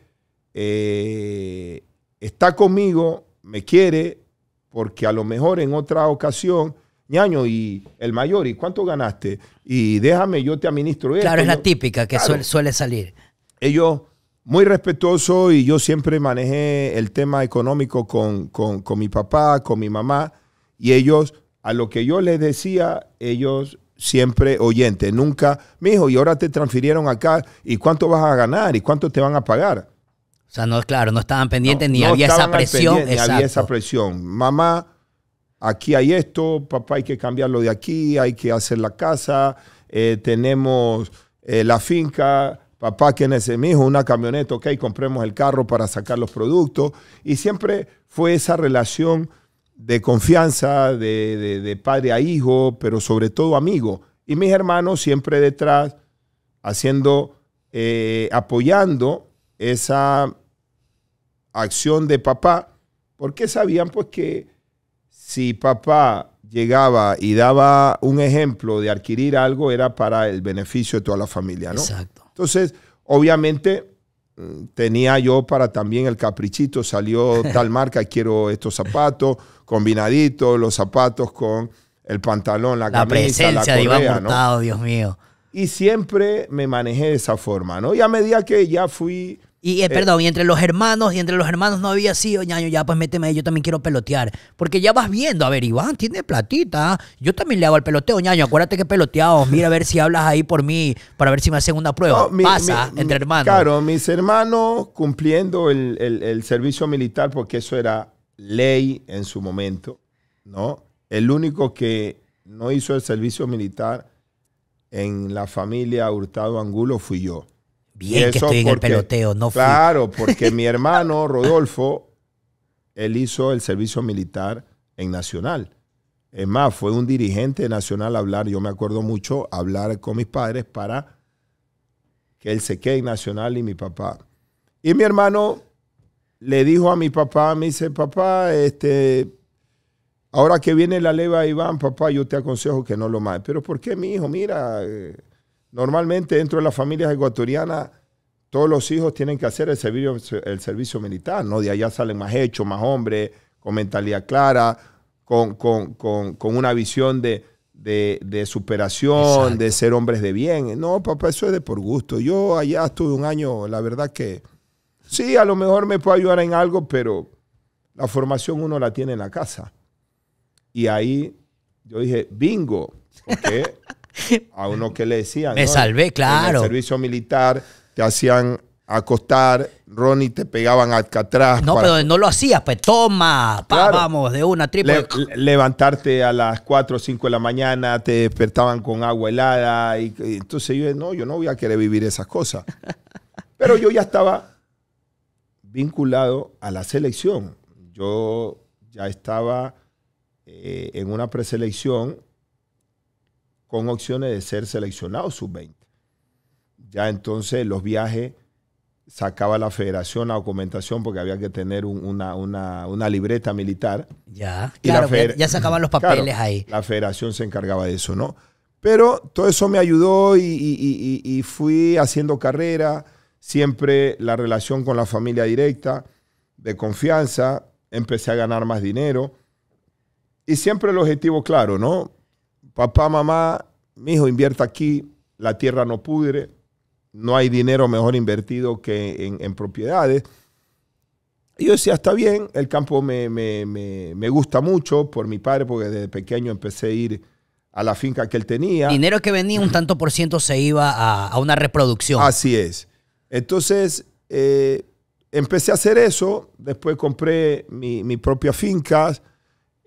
eh, está conmigo, me quiere, porque a lo mejor en otra ocasión ñaño, y el mayor, ¿y cuánto ganaste? Y déjame, yo te administro esto. Claro, es la típica que suele, suele, salir. Ellos muy respetuoso y yo siempre manejé el tema económico con, mi papá, con mi mamá, y ellos, a lo que yo les decía, ellos siempre oyentes, nunca, mi hijo, y ahora te transfirieron acá, ¿y cuánto vas a ganar? ¿Y cuánto te van a pagar? O sea, no, claro, no estaban pendientes ni había esa presión. había esa presión. Mamá, aquí hay esto, papá, hay que cambiarlo de aquí, hay que hacer la casa, eh, tenemos eh, la finca, Papá, ¿quién es mi hijo? Una camioneta, ok, compremos el carro para sacar los productos. Y siempre fue esa relación de confianza, de, padre a hijo, pero sobre todo amigo. Y mis hermanos siempre detrás, haciendo, eh, apoyando esa acción de papá, porque sabían pues que si papá llegaba y daba un ejemplo de adquirir algo, era para el beneficio de toda la familia, ¿no? Exacto. Entonces, obviamente, mm, tenía yo para también el caprichito, salió (laughs) tal marca, quiero estos zapatos, combinaditos, los zapatos con el pantalón, la, camisa, la correa, de Iván Dios mío. Y siempre me manejé de esa forma, ¿no? Y a medida que ya fui y, eh, eh, perdón, y entre los hermanos, y entre los hermanos no había sido, oh, ñaño, ya pues méteme, yo también quiero pelotear. Porque ya vas viendo, a ver, Iván tiene platita, yo también le hago el peloteo, ñaño, acuérdate que peloteado, mira a ver si hablas ahí por mí, para ver si me hacen una prueba. Pasa entre hermanos. Claro, mis hermanos cumpliendo el, el servicio militar, porque eso era ley en su momento, ¿no? El único que no hizo el servicio militar en la familia Hurtado Angulo fui yo bien que estoy el peloteo, no Claro, porque mi (laughs) hermano Rodolfo, él hizo el servicio militar en Nacional. Es más, fue un dirigente nacional a hablar, yo me acuerdo mucho, hablar con mis padres para que él se quede en Nacional y mi papá. Y mi hermano le dijo a mi papá, me dice, papá, este, ahora que viene la leva Iván, papá, yo te aconsejo que no lo mates. Pero ¿por qué, mi hijo? Mira, eh, Normalmente dentro de las familias ecuatorianas todos los hijos tienen que hacer el servicio, el servicio militar, ¿no? De allá salen más hechos, más hombres, con mentalidad clara, con, una visión de, superación, de ser hombres de bien. No, papá, eso es de por gusto. Yo allá estuve un año, la verdad que sí, a lo mejor me puedo ayudar en algo, pero la formación uno la tiene en la casa. Y ahí yo dije, bingo, ¿ok? (laughs) (laughs) a uno que le decían. Me salvé, claro. En el servicio militar te hacían acostar, Ronnie te pegaban atrás. No, pero no lo hacías, pues toma, vamos, de una triple. levantarte a las 4 o 5 de la mañana, te despertaban con agua helada. Y, entonces yo, no, yo no voy a querer vivir esas cosas. (laughs) pero yo ya estaba vinculado a la selección. Yo ya estaba eh, en una preselección con opciones de ser seleccionado sub-20. Ya entonces los viajes sacaba la federación la documentación porque había que tener una, libreta militar. Ya, ya sacaban los (laughs) papeles ahí. La federación se encargaba de eso, ¿no? Pero todo eso me ayudó y, y, fui haciendo carrera, siempre la relación con la familia directa, de confianza, empecé a ganar más dinero y siempre el objetivo claro, ¿no? papá, mamá, mi hijo invierta aquí, la tierra no pudre, no hay dinero mejor invertido que en, propiedades. Y yo decía, está bien, el campo me, gusta mucho por mi padre, porque desde pequeño empecé a ir a la finca que él tenía. Dinero que venía, un tanto por ciento se iba a, una reproducción. Así es. Entonces, eh, empecé a hacer eso, después compré mi, propia finca,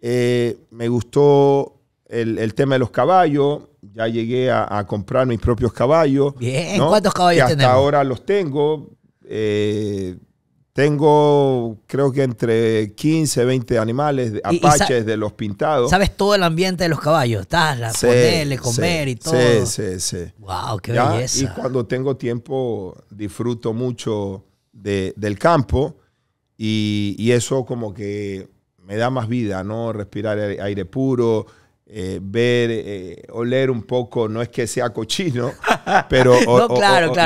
eh, me gustó el, tema de los caballos. Ya llegué a, comprar mis propios caballos. Bien, ¿cuántos caballos hasta ahora los tengo. Eh, tengo, creo que entre 15, 20 animales, apaches de los pintados. ¿Sabes todo el ambiente de los caballos? estás sí, comer y todo. Sí, sí, sí. ¡Wow, qué belleza! Y cuando tengo tiempo, disfruto mucho del campo y, y eso como que me da más vida, ¿no? Respirar aire puro, eh, ver, eh, oler un poco, no es que sea cochino, (laughs) pero o,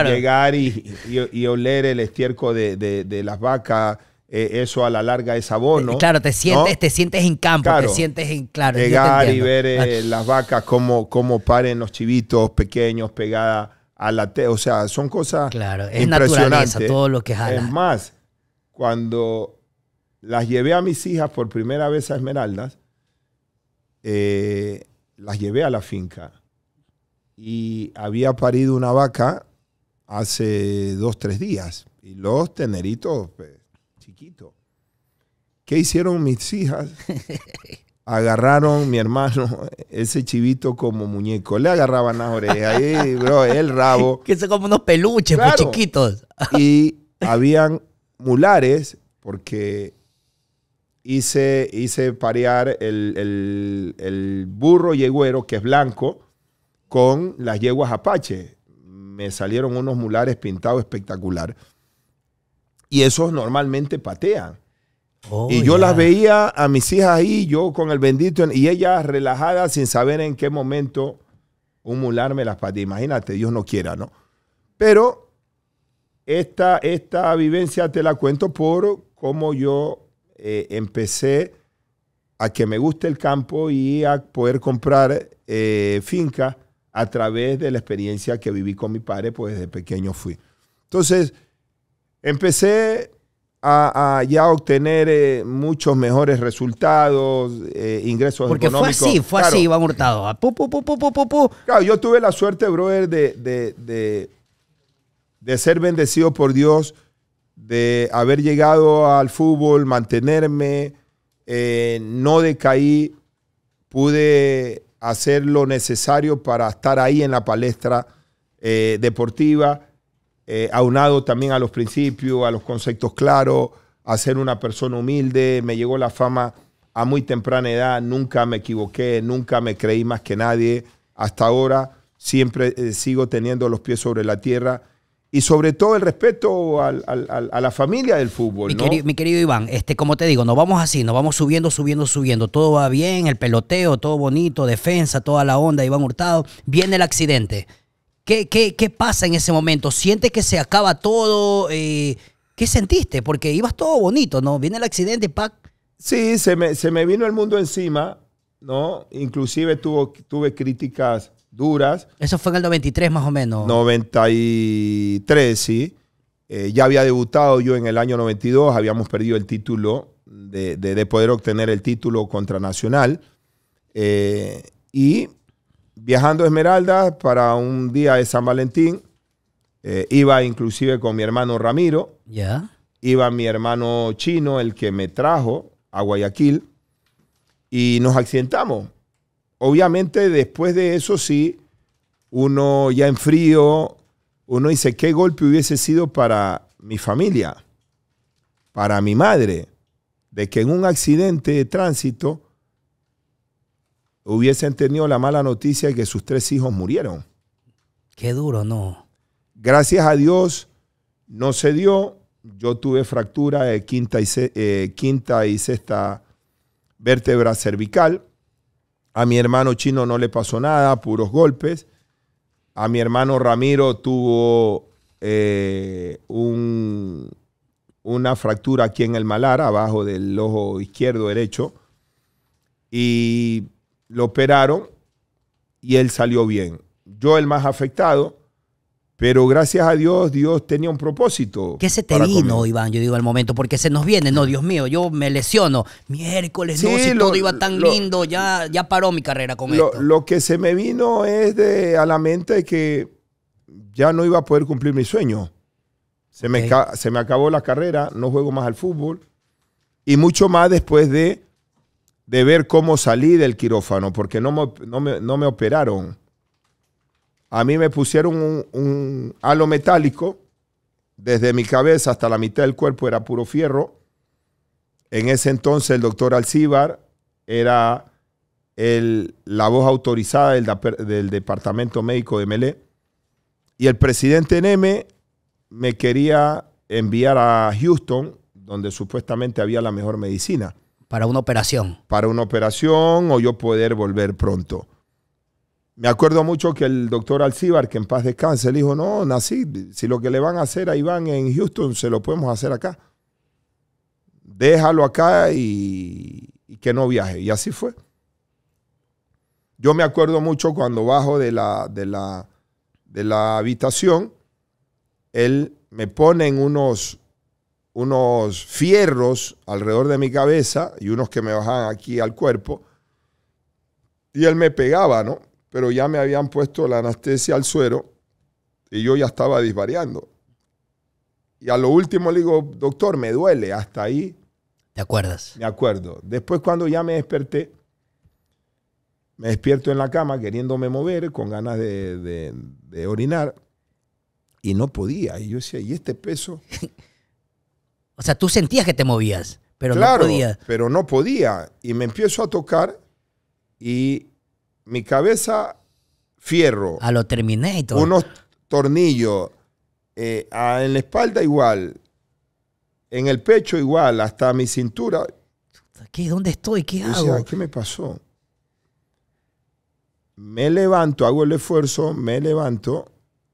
llegar y, y, oler el estiércol de, de, las vacas. Eh, eso a la larga es abono. Claro, te sientes, te sientes en campo, te sientes en claro. Llegar y ver las vacas cómo, cómo paren los chivitos pequeños pegadas a la te, o sea, son cosas claro, es impresionantes. todo lo que Es más, cuando las llevé a mis hijas por primera vez a Esmeraldas, eh, las llevé a la finca y había parido una vaca hace dos, tres días. Y los teneritos, pues, chiquitos. ¿Qué hicieron mis hijas? (laughs) Agarraron mi hermano, ese chivito como muñeco. Le agarraban las orejas, el rabo. (laughs) Que se como unos peluches, pues, chiquitos. y habían mulares, porque hice, hice parear el, burro yegüero, que es blanco, con las yeguas apache. Me salieron unos mulares pintados espectacular. Y esos normalmente patean. y yo las veía a mis hijas ahí, yo con el bendito, y ellas relajadas sin saber en qué momento un mular me las patea. Imagínate, Dios no quiera, ¿no? Pero esta, esta vivencia te la cuento por cómo yo eh, empecé a que me guste el campo y a poder comprar eh, finca a través de la experiencia que viví con mi padre, pues desde pequeño fui. Entonces, empecé a, ya obtener eh, muchos mejores resultados, eh, ingresos Porque económicos. fue así, fue así, va Hurtado. Ah, yo tuve la suerte, brother, de de, de, ser bendecido por Dios de haber llegado al fútbol, mantenerme, eh, no decaí, pude hacer lo necesario para estar ahí en la palestra eh, deportiva, eh, aunado también a los principios, a los conceptos claros, a ser una persona humilde, me llegó la fama a muy temprana edad, nunca me equivoqué, nunca me creí más que nadie, hasta ahora siempre sigo teniendo los pies sobre la tierra y sobre todo el respeto a la familia del fútbol. Mi, ¿no? querido, mi, querido, Iván, este, como te digo, nos vamos así, nos vamos subiendo, subiendo, subiendo. Todo va bien, el peloteo, todo bonito, defensa, toda la onda, Iván Hurtado. Viene el accidente. ¿Qué, qué, pasa en ese momento? ¿Sientes que se acaba todo? Eh, ¿Qué sentiste? Porque ibas todo bonito, ¿no? Viene el accidente, pac. Sí, se me, se me vino el mundo encima, ¿no? Inclusive tuvo, tuve críticas duras. Eso fue en el 93 más o menos. 93, sí. Eh, ya había debutado yo en el año 92, habíamos perdido el título, de, poder obtener el título contra Nacional. Eh, y viajando a Esmeralda para un día de San Valentín, eh, iba inclusive con mi hermano Ramiro. Ya. Iba mi hermano chino, el que me trajo a Guayaquil. Y nos accidentamos obviamente después de eso sí, uno ya en frío, uno dice, ¿qué golpe hubiese sido para mi familia? Para mi madre, de que en un accidente de tránsito hubiesen tenido la mala noticia de que sus tres hijos murieron. Qué duro, ¿no? Gracias a Dios no se dio. Yo tuve fractura de quinta y, eh, quinta y sexta vértebra cervical a mi hermano chino no le pasó nada, puros golpes. A mi hermano Ramiro tuvo eh, una fractura aquí en el malar, abajo del ojo izquierdo derecho. Y lo operaron y él salió bien. Yo el más afectado, pero gracias a Dios, Dios tenía un propósito. ¿Qué se te vino, Iván? Yo digo al momento, porque se nos viene, no, Dios mío, yo me lesiono. Miércoles, no, si todo iba tan lindo, ya, ya paró mi carrera con lo, esto. Lo que se me vino es de, a la mente que ya no iba a poder cumplir mi sueño. Se, me, se me acabó la carrera, no juego más al fútbol. Y mucho más después de, de ver cómo salí del quirófano, porque no no me, no me operaron a mí me pusieron un, halo metálico desde mi cabeza hasta la mitad del cuerpo era puro fierro. En ese entonces el doctor Alcíbar era la voz autorizada del, del, Departamento Médico de Melé. Y el presidente Neme me quería enviar a Houston, donde supuestamente había la mejor medicina. Para una operación. Para una operación o yo poder volver pronto. Me acuerdo mucho que el doctor Alcíbar, que en paz descanse, le dijo, no, nací, si lo que le van a hacer a Iván en Houston, se lo podemos hacer acá. Déjalo acá y, que no viaje. Y así fue. Yo me acuerdo mucho cuando bajo de la, de la, de la habitación, él me pone unos, unos fierros alrededor de mi cabeza y unos que me bajan aquí al cuerpo. Y él me pegaba, ¿no? pero ya me habían puesto la anestesia al suero y yo ya estaba disvariando. Y a lo último le digo, doctor, me duele, hasta ahí. ¿Te acuerdas? Me acuerdo. Después cuando ya me desperté, me despierto en la cama queriéndome mover, con ganas de, orinar, y no podía. Y yo decía, ¿y este peso? (laughs) o sea, tú sentías que te movías, pero claro, no podía. Pero no podía. Y me empiezo a tocar y mi cabeza, fierro. A ah, lo Terminator. Unos tornillos. Eh, en la espalda igual. En el pecho igual. Hasta mi cintura. ¿Qué? ¿Dónde estoy? ¿Qué hago? ¿Qué me pasó? Me levanto, hago el esfuerzo, me levanto.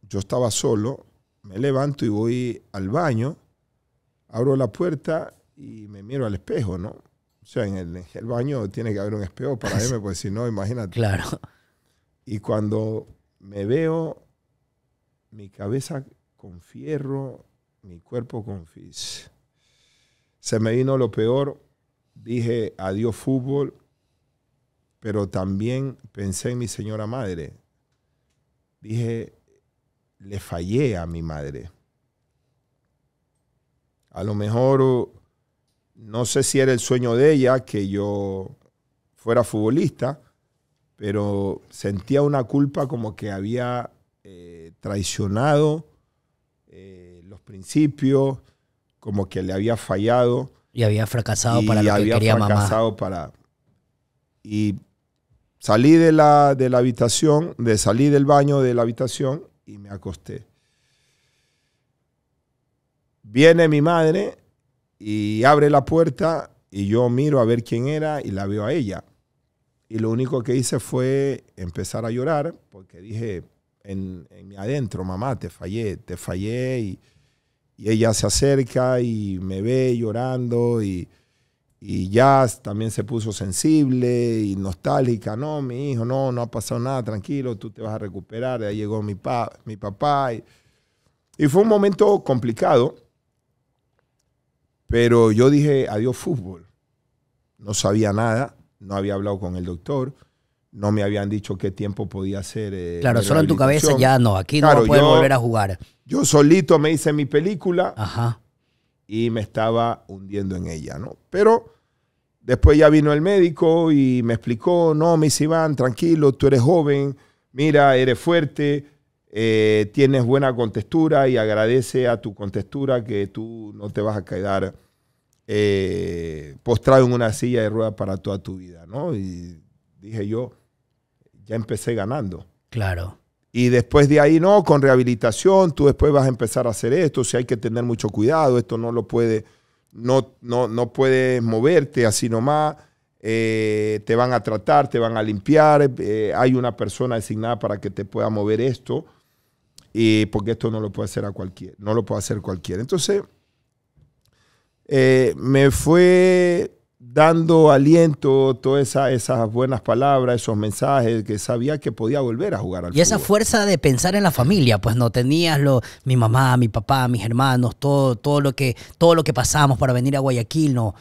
Yo estaba solo. Me levanto y voy al baño. Abro la puerta y me miro al espejo, ¿no? O sea, en el, baño tiene que haber un espejo para mí (laughs) porque si no, imagínate. Claro. Y cuando me veo, mi cabeza con fierro, mi cuerpo con fis. Se me vino lo peor, dije adiós fútbol, pero también pensé en mi señora madre. Dije, le fallé a mi madre. A lo mejor no sé si era el sueño de ella que yo fuera futbolista, pero sentía una culpa como que había eh, traicionado eh, los principios, como que le había fallado. Y había fracasado para lo que quería fracasado Para, y salí de la, de la habitación, de salí del baño de la habitación y me acosté. Viene mi madre y abre la puerta y yo miro a ver quién era y la veo a ella. Y lo único que hice fue empezar a llorar porque dije en, mi adentro, mamá, te fallé, te fallé. Y, ella se acerca y me ve llorando y, y ya también se puso sensible y nostálgica. No, mi hijo, no, no ha pasado nada, tranquilo, tú te vas a recuperar. Ya llegó mi, papá mi papá. Y, y fue un momento complicado pero yo dije, adiós fútbol. No sabía nada, no había hablado con el doctor, no me habían dicho qué tiempo podía hacer. Eh, claro, solo en tu cabeza ya no, aquí no no puedes volver a jugar. Yo solito me hice mi película Ajá. y me estaba hundiendo en ella, ¿no? Pero después ya vino el médico y me explicó, no, mis Iván, tranquilo, tú eres joven, mira, eres fuerte, eh, tienes buena contextura y agradece a tu contextura que tú no te vas a quedar eh, postrado en una silla de ruedas para toda tu vida, ¿no? Y dije yo, ya empecé ganando. Claro. Y después de ahí, no, con rehabilitación, tú después vas a empezar a hacer esto, si hay que tener mucho cuidado, esto no lo puede, no, no, puedes moverte así nomás, eh, te van a tratar, te van a limpiar, hay una persona designada para que te pueda mover esto y porque esto no lo puede hacer a cualquiera, no lo puede hacer cualquiera. Entonces, eh, me fue dando aliento, todas esas buenas palabras, esos mensajes, que sabía que podía volver a jugar al Y esa fuerza de pensar en la familia, pues no tenías mi mamá, mi papá, mis hermanos, todo, todo, lo que, todo lo que pasamos para venir a Guayaquil, no,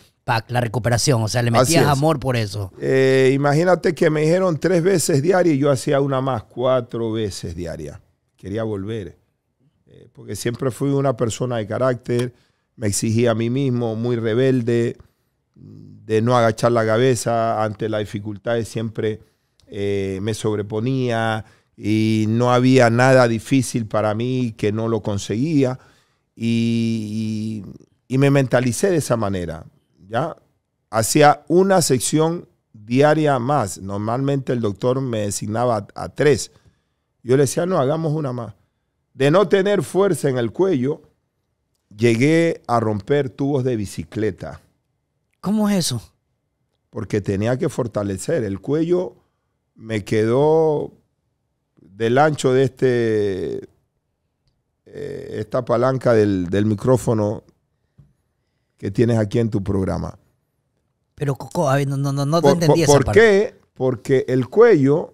la recuperación, o sea, le metías amor por eso. Eh, imagínate que me dijeron tres veces diaria y yo hacía una más, cuatro veces diaria quería volver. Eh, porque siempre fui una persona de carácter, me exigía a mí mismo, muy rebelde, de no agachar la cabeza ante las dificultades, siempre eh, me sobreponía y no había nada difícil para mí que no lo conseguía. Y, me mentalicé de esa manera. ¿ya? Hacía una sección diaria más. Normalmente el doctor me designaba a, a tres. Yo le decía, no, hagamos una más. De no tener fuerza en el cuello, llegué a romper tubos de bicicleta. ¿Cómo es eso? Porque tenía que fortalecer. El cuello me quedó del ancho de este, eh, esta palanca del, micrófono que tienes aquí en tu programa. Pero Coco, no, no, no, no te por, entendí por, qué? Porque el cuello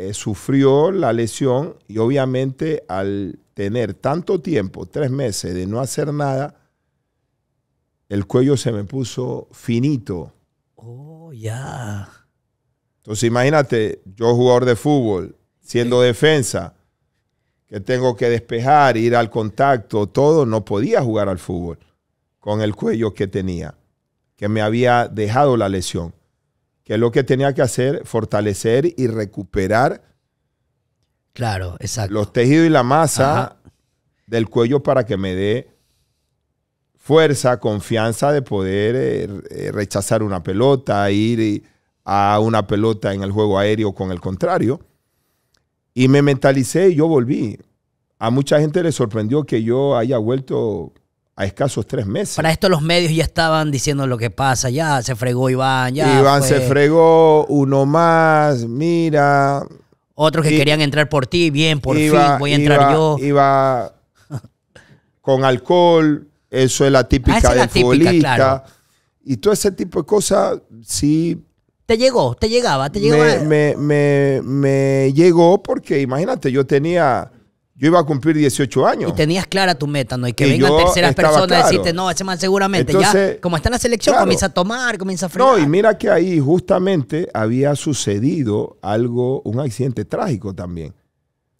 eh, sufrió la lesión y obviamente al tener tanto tiempo, tres meses de no hacer nada, el cuello se me puso finito. Oh, ya. Entonces imagínate, yo jugador de fútbol, siendo defensa, que tengo que despejar, ir al contacto, todo, no podía jugar al fútbol con el cuello que tenía, que me había dejado la lesión que lo que tenía que hacer, fortalecer y recuperar claro, exacto. los tejidos y la masa del cuello para que me dé fuerza, confianza de poder eh, eh, rechazar una pelota, ir a una pelota en el juego aéreo con el contrario. Y me mentalicé y yo volví. A mucha gente le sorprendió que yo haya vuelto a escasos tres meses. Para esto los medios ya estaban diciendo lo que pasa, ya se fregó Iván, ya. Iván se fregó, uno más, mira. Otros que querían entrar por ti, bien, por fin, voy a entrar yo. Iba con alcohol, eso es la típica ah, Y todo ese tipo de cosas, sí. Te llegó, te llegaba, te llegaba. me, me llegó porque, imagínate, yo tenía yo iba a cumplir 18 años. Y tenías clara tu meta, ¿no? Y que vengan terceras personas a decirte, no, ese man seguramente ya, como está en la selección, comienza a tomar, comienza a frenar. No, y mira que ahí justamente había sucedido algo, un accidente trágico también.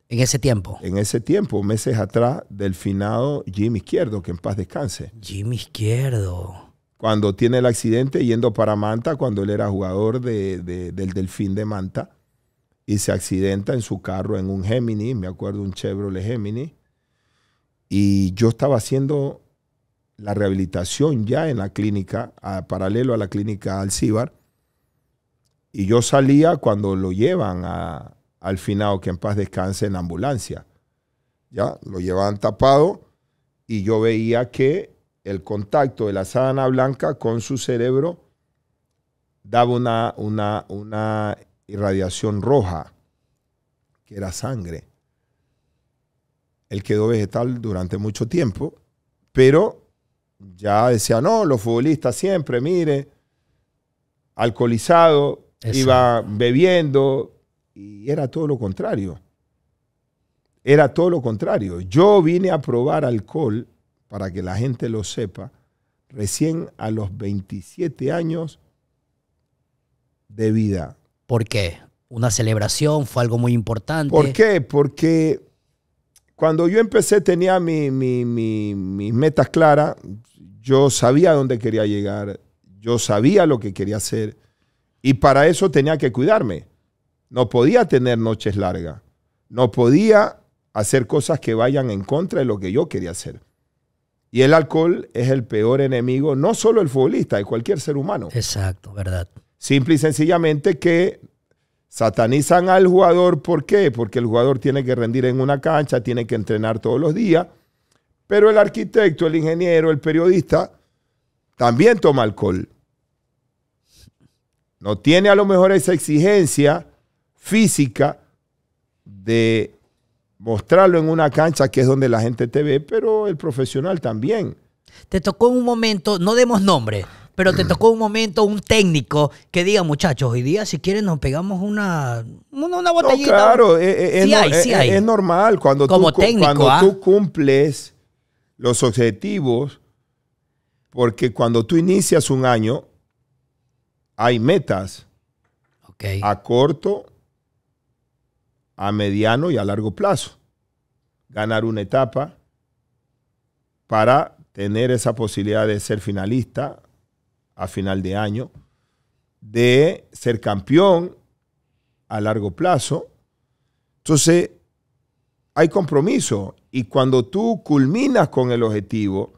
En ese tiempo. En ese tiempo, meses atrás, delfinado finado Izquierdo, que en paz descanse. Jim Izquierdo. Cuando tiene el accidente yendo para Manta, cuando él era jugador del Delfín de Manta y se accidenta en su carro en un Gemini, me acuerdo un Chevrolet Gemini, y yo estaba haciendo la rehabilitación ya en la clínica, paralelo a la clínica Alcíbar, y yo salía cuando lo llevan al final, que en paz descanse, en ambulancia. Ya, lo llevaban tapado y yo veía que el contacto de la sábana blanca con su cerebro daba una, una, una irradiación roja, que era sangre. Él quedó vegetal durante mucho tiempo, pero ya decía, no, los futbolistas siempre, mire, alcoholizado, iba bebiendo, y era todo lo contrario. Era todo lo contrario. Yo vine a probar alcohol, para que la gente lo sepa, recién a los 27 años de vida. ¿Por qué? Una celebración fue algo muy importante. ¿Por qué? Porque cuando yo empecé tenía mi, mis metas claras, yo sabía dónde quería llegar, yo sabía lo que quería hacer y para eso tenía que cuidarme. No podía tener noches largas, no podía hacer cosas que vayan en contra de lo que yo quería hacer. Y el alcohol es el peor enemigo, no solo el futbolista, de cualquier ser humano. Exacto, verdad. Simple y sencillamente que satanizan al jugador. ¿Por qué? Porque el jugador tiene que rendir en una cancha, tiene que entrenar todos los días. Pero el arquitecto, el ingeniero, el periodista también toma alcohol. No tiene a lo mejor esa exigencia física de mostrarlo en una cancha que es donde la gente te ve, pero el profesional también. Te tocó un momento, no demos nombre, pero te (clears throat) tocó un momento, un técnico que diga, muchachos, hoy día si quieren nos pegamos una, una botellita. No, claro, eh, eh, es, normal cuando, Como tú, cuando ¿ah? tú cumples los objetivos, porque cuando tú inicias un año, hay metas a corto, a mediano y a largo plazo. Ganar una etapa para tener esa posibilidad de ser finalista a final de año, de ser campeón a largo plazo. Entonces, hay compromiso y cuando tú culminas con el objetivo,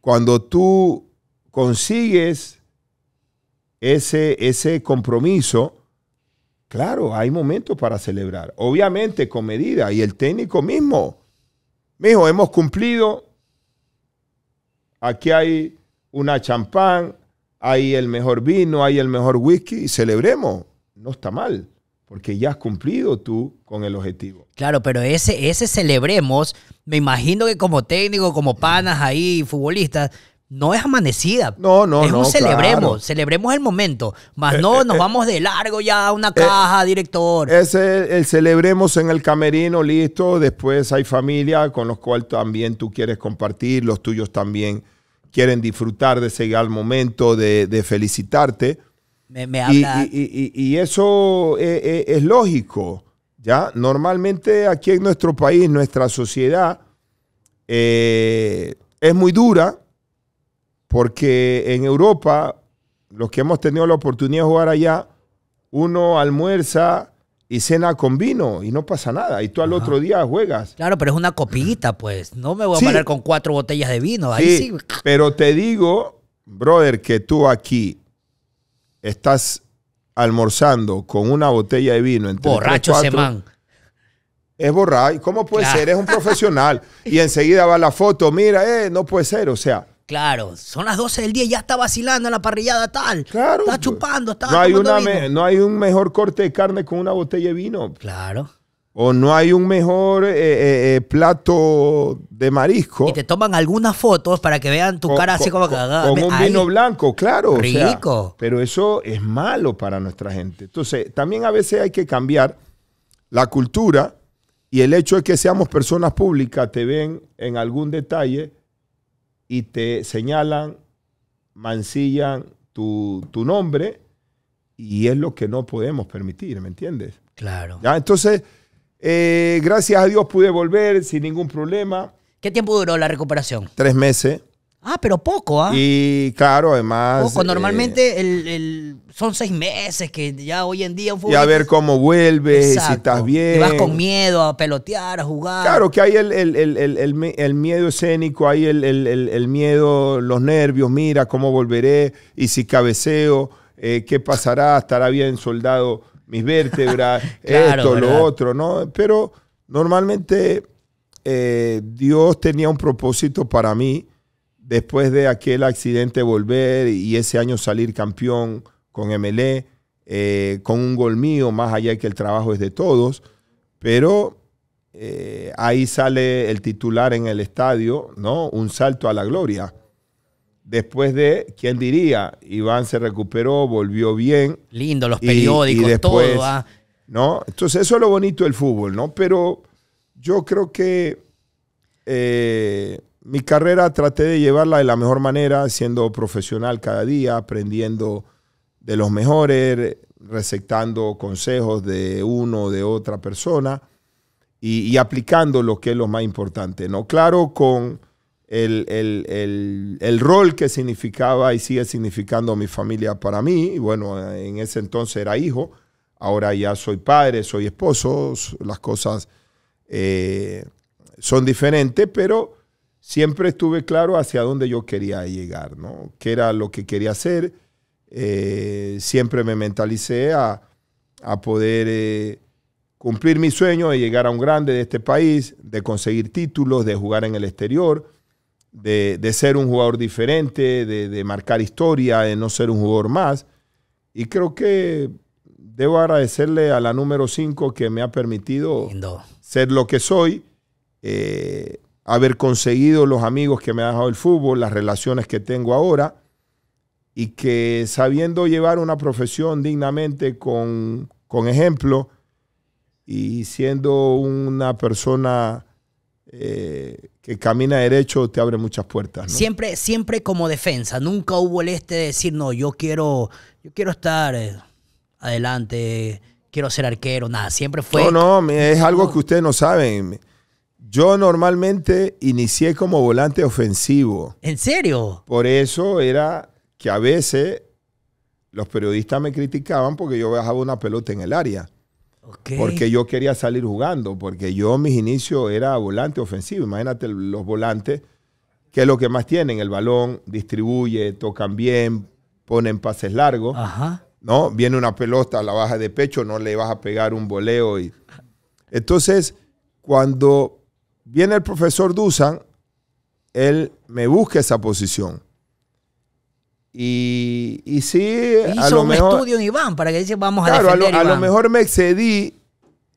cuando tú consigues ese, ese compromiso, claro, hay momentos para celebrar. Obviamente con medida y el técnico mismo. Mijo, hemos cumplido. Aquí hay una champán, hay el mejor vino, hay el mejor whisky y celebremos. No está mal, porque ya has cumplido tú con el objetivo. Claro, pero ese, ese celebremos, me imagino que como técnico, como panas ahí, futbolistas, no es amanecida. No, no, es no. Un celebremos, celebremos el momento. Más eh, no eh, nos eh. vamos de largo ya a una caja, director. Ese el, celebremos en el camerino, listo. Después hay familia con los cuales también tú quieres compartir, los tuyos también quieren disfrutar de ese al momento, de, felicitarte. y, eso e, e, es, lógico, ¿ya? Normalmente aquí en nuestro país, nuestra sociedad eh, es muy dura porque en Europa, los que hemos tenido la oportunidad de jugar allá, uno almuerza y cena con vino y no pasa nada. Y tú al otro día juegas. Claro, pero es una copita, pues. No me voy a parar con cuatro botellas de vino. Ahí sí, Pero te digo, brother, que tú aquí estás almorzando con una botella de vino. Entre Borracho man. Es borracho. ¿Cómo puede ser? Es un profesional. Y enseguida va la foto. Mira, eh, no puede ser. O sea, Claro, son las 12 del día y ya está vacilando en la parrillada tal. Claro. Está pues. chupando, está no hay, no hay un mejor corte de carne con una botella de vino. Claro. O no hay un mejor eh, eh, eh, plato de marisco. Y te toman algunas fotos para que vean tu cara así como que. Con, ah, un vino blanco, claro. Rico. pero eso es malo para nuestra gente. Entonces, también a veces hay que cambiar la cultura y el hecho de que seamos personas públicas te ven en algún detalle y te señalan, mancillan tu, nombre y es lo que no podemos permitir, ¿me entiendes? Claro. Entonces, eh, gracias a Dios pude volver sin ningún problema. ¿Qué tiempo duró la recuperación? Tres meses. Ah, pero poco, ¿ah? Y claro, además. Poco. Eh, normalmente son seis meses que ya hoy en día. y a ver cómo vuelves, si estás bien. Te vas con miedo a pelotear, a jugar. Claro, que hay el, el miedo escénico, hay el, miedo, los nervios, mira cómo volveré y si cabeceo, eh, qué pasará, estará bien soldado mis vértebras, (laughs) esto, lo otro, ¿no? Pero normalmente eh, Dios tenía un propósito para mí después de aquel accidente volver y ese año salir campeón con MLE, eh, con un gol mío, más allá que el trabajo es de todos, pero eh, ahí sale el titular en el estadio, ¿no? Un salto a la gloria. Después de, ¿quién diría? Iván se recuperó, volvió bien. Lindo, los periódicos, todo. Ah. ¿no? Entonces, eso es lo bonito del fútbol, ¿no? Pero yo creo que eh, mi carrera traté de llevarla de la mejor manera, siendo profesional cada día, aprendiendo de los mejores, receptando consejos de uno o de otra persona y, aplicando lo que es lo más importante. ¿no? Claro, con el, rol que significaba y sigue significando mi familia para mí, y bueno, en ese entonces era hijo, ahora ya soy padre, soy esposo, las cosas eh, son diferentes, pero siempre estuve claro hacia dónde yo quería llegar, ¿no? Qué era lo que quería hacer. Eh, siempre me mentalicé a, poder eh, cumplir mi sueño de llegar a un grande de este país, de conseguir títulos, de jugar en el exterior, de, ser un jugador diferente, de, marcar historia, de no ser un jugador más. Y creo que debo agradecerle a la número 5 que me ha permitido ser lo que soy. Eh, haber conseguido los amigos que me ha dejado el fútbol, las relaciones que tengo ahora, y que sabiendo llevar una profesión dignamente con, ejemplo y siendo una persona eh, que camina derecho te abre muchas puertas. Siempre, siempre como defensa, nunca hubo el este de decir, no, yo quiero, yo quiero estar eh, adelante, quiero ser arquero, nada, siempre fue... No, no, es algo que ustedes no saben. Yo normalmente inicié como volante ofensivo. ¿En serio? Por eso era que a veces los periodistas me criticaban porque yo bajaba una pelota en el área. Porque yo quería salir jugando, porque yo mis inicios era volante ofensivo. Imagínate los volantes, que es lo que más tienen, el balón, distribuye, tocan bien, ponen pases largos. ¿No? Viene una pelota, la baja de pecho, no le vas a pegar un voleo. Y... Entonces, cuando Viene el profesor Dusan, él me busca esa posición. Y, y sí, a lo mejor, estudio en Iván para que dice vamos a defender lo, a lo mejor me excedí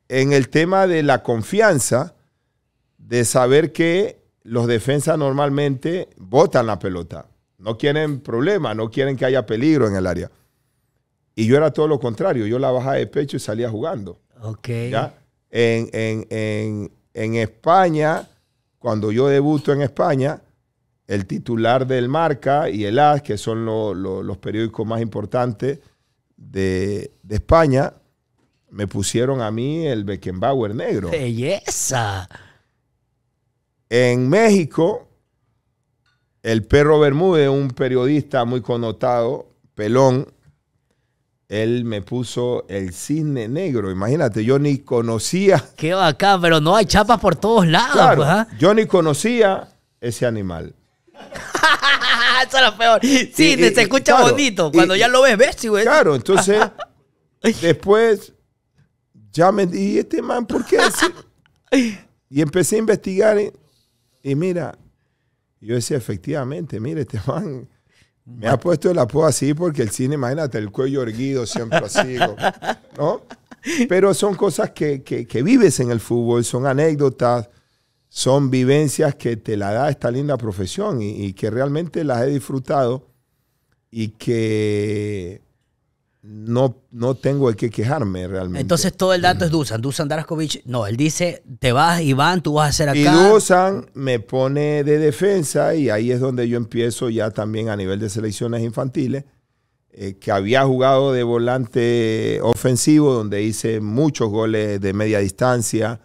en el tema de la confianza, de saber que los defensas normalmente botan la pelota. No quieren problema, no quieren que haya peligro en el área. Y yo era todo lo contrario. Yo la bajaba de pecho y salía jugando. Ok. en, en, en España, cuando yo debuto en España, el titular del Marca y el AS, que son los periódicos más importantes de, de, España, me pusieron a mí el Beckenbauer negro. ¡Belleza! En México, el Perro Bermúdez, un periodista muy connotado, pelón, él me puso el cisne negro. Imagínate, yo ni conocía. Qué acá, pero no hay chapas por todos lados. Pues, ¿ah? Yo ni conocía ese animal. (laughs) Eso es lo peor. Sí, se escucha bonito. Cuando ya lo ves, ves, güey. Claro, entonces, (laughs) después ya me dije, este man, ¿por qué (laughs) Y empecé a investigar y, mira, yo decía, efectivamente, mire, este man me ha puesto el apodo así porque el cine, imagínate, el cuello erguido siempre así, ¿no? Pero son cosas que, vives en el fútbol, son anécdotas, son vivencias que te la da esta linda profesión y que realmente las he disfrutado y que no, no tengo que quejarme realmente. Entonces todo el dato es Dusan. Dusan Daraskovich. no, él dice, te vas, Iván, tú vas a hacer acá. Y Dusan me pone de defensa y ahí es donde yo empiezo ya también a nivel de selecciones infantiles, eh, que había jugado de volante ofensivo, donde hice muchos goles de media distancia,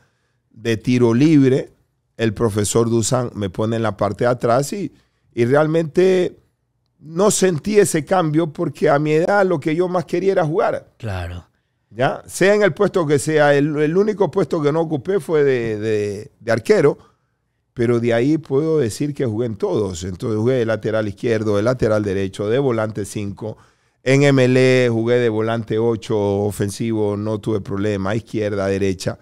de tiro libre. El profesor Dusan me pone en la parte de atrás y, y realmente no sentí ese cambio porque a mi edad lo que yo más quería era jugar. Claro. ¿Ya? Sea en el puesto que sea, el, único puesto que no ocupé fue de, arquero, pero de ahí puedo decir que jugué en todos. Entonces jugué de lateral izquierdo, de lateral derecho, de volante 5. En ML jugué de volante 8, ofensivo, no tuve problema, izquierda, derecha,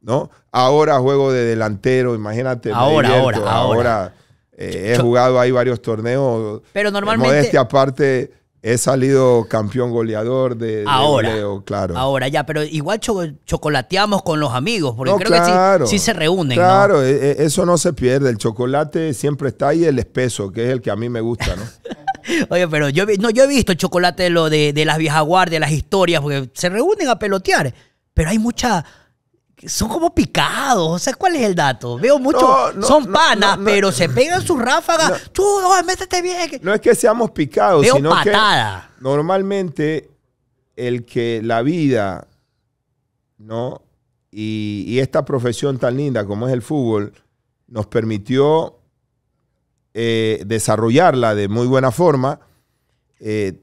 ¿no? Ahora juego de delantero, imagínate. ahora. ahora, ahora eh, he jugado ahí varios torneos. Pero eh, normalmente. Modestia aparte, he salido campeón goleador de, ahora, claro. Ahora ya, pero igual chocolateamos con los amigos, porque creo que sí, se reúnen. Claro, e, e, eso no se pierde. El chocolate siempre está ahí, el espeso, que es el que a mí me gusta, ¿no? (laughs) Oye, pero yo, no, yo he visto el chocolate de lo de las viejas guardias, las historias, porque se reúnen a pelotear, pero hay mucha son como picados. O sea, ¿cuál es el dato? Veo mucho. son panas, pero se pegan sus ráfagas. Tú, métete bien. No es que seamos picados, sino que normalmente el que la vida, ¿no? Y, esta profesión tan linda como es el fútbol, nos permitió eh, desarrollarla de muy buena forma. Eh,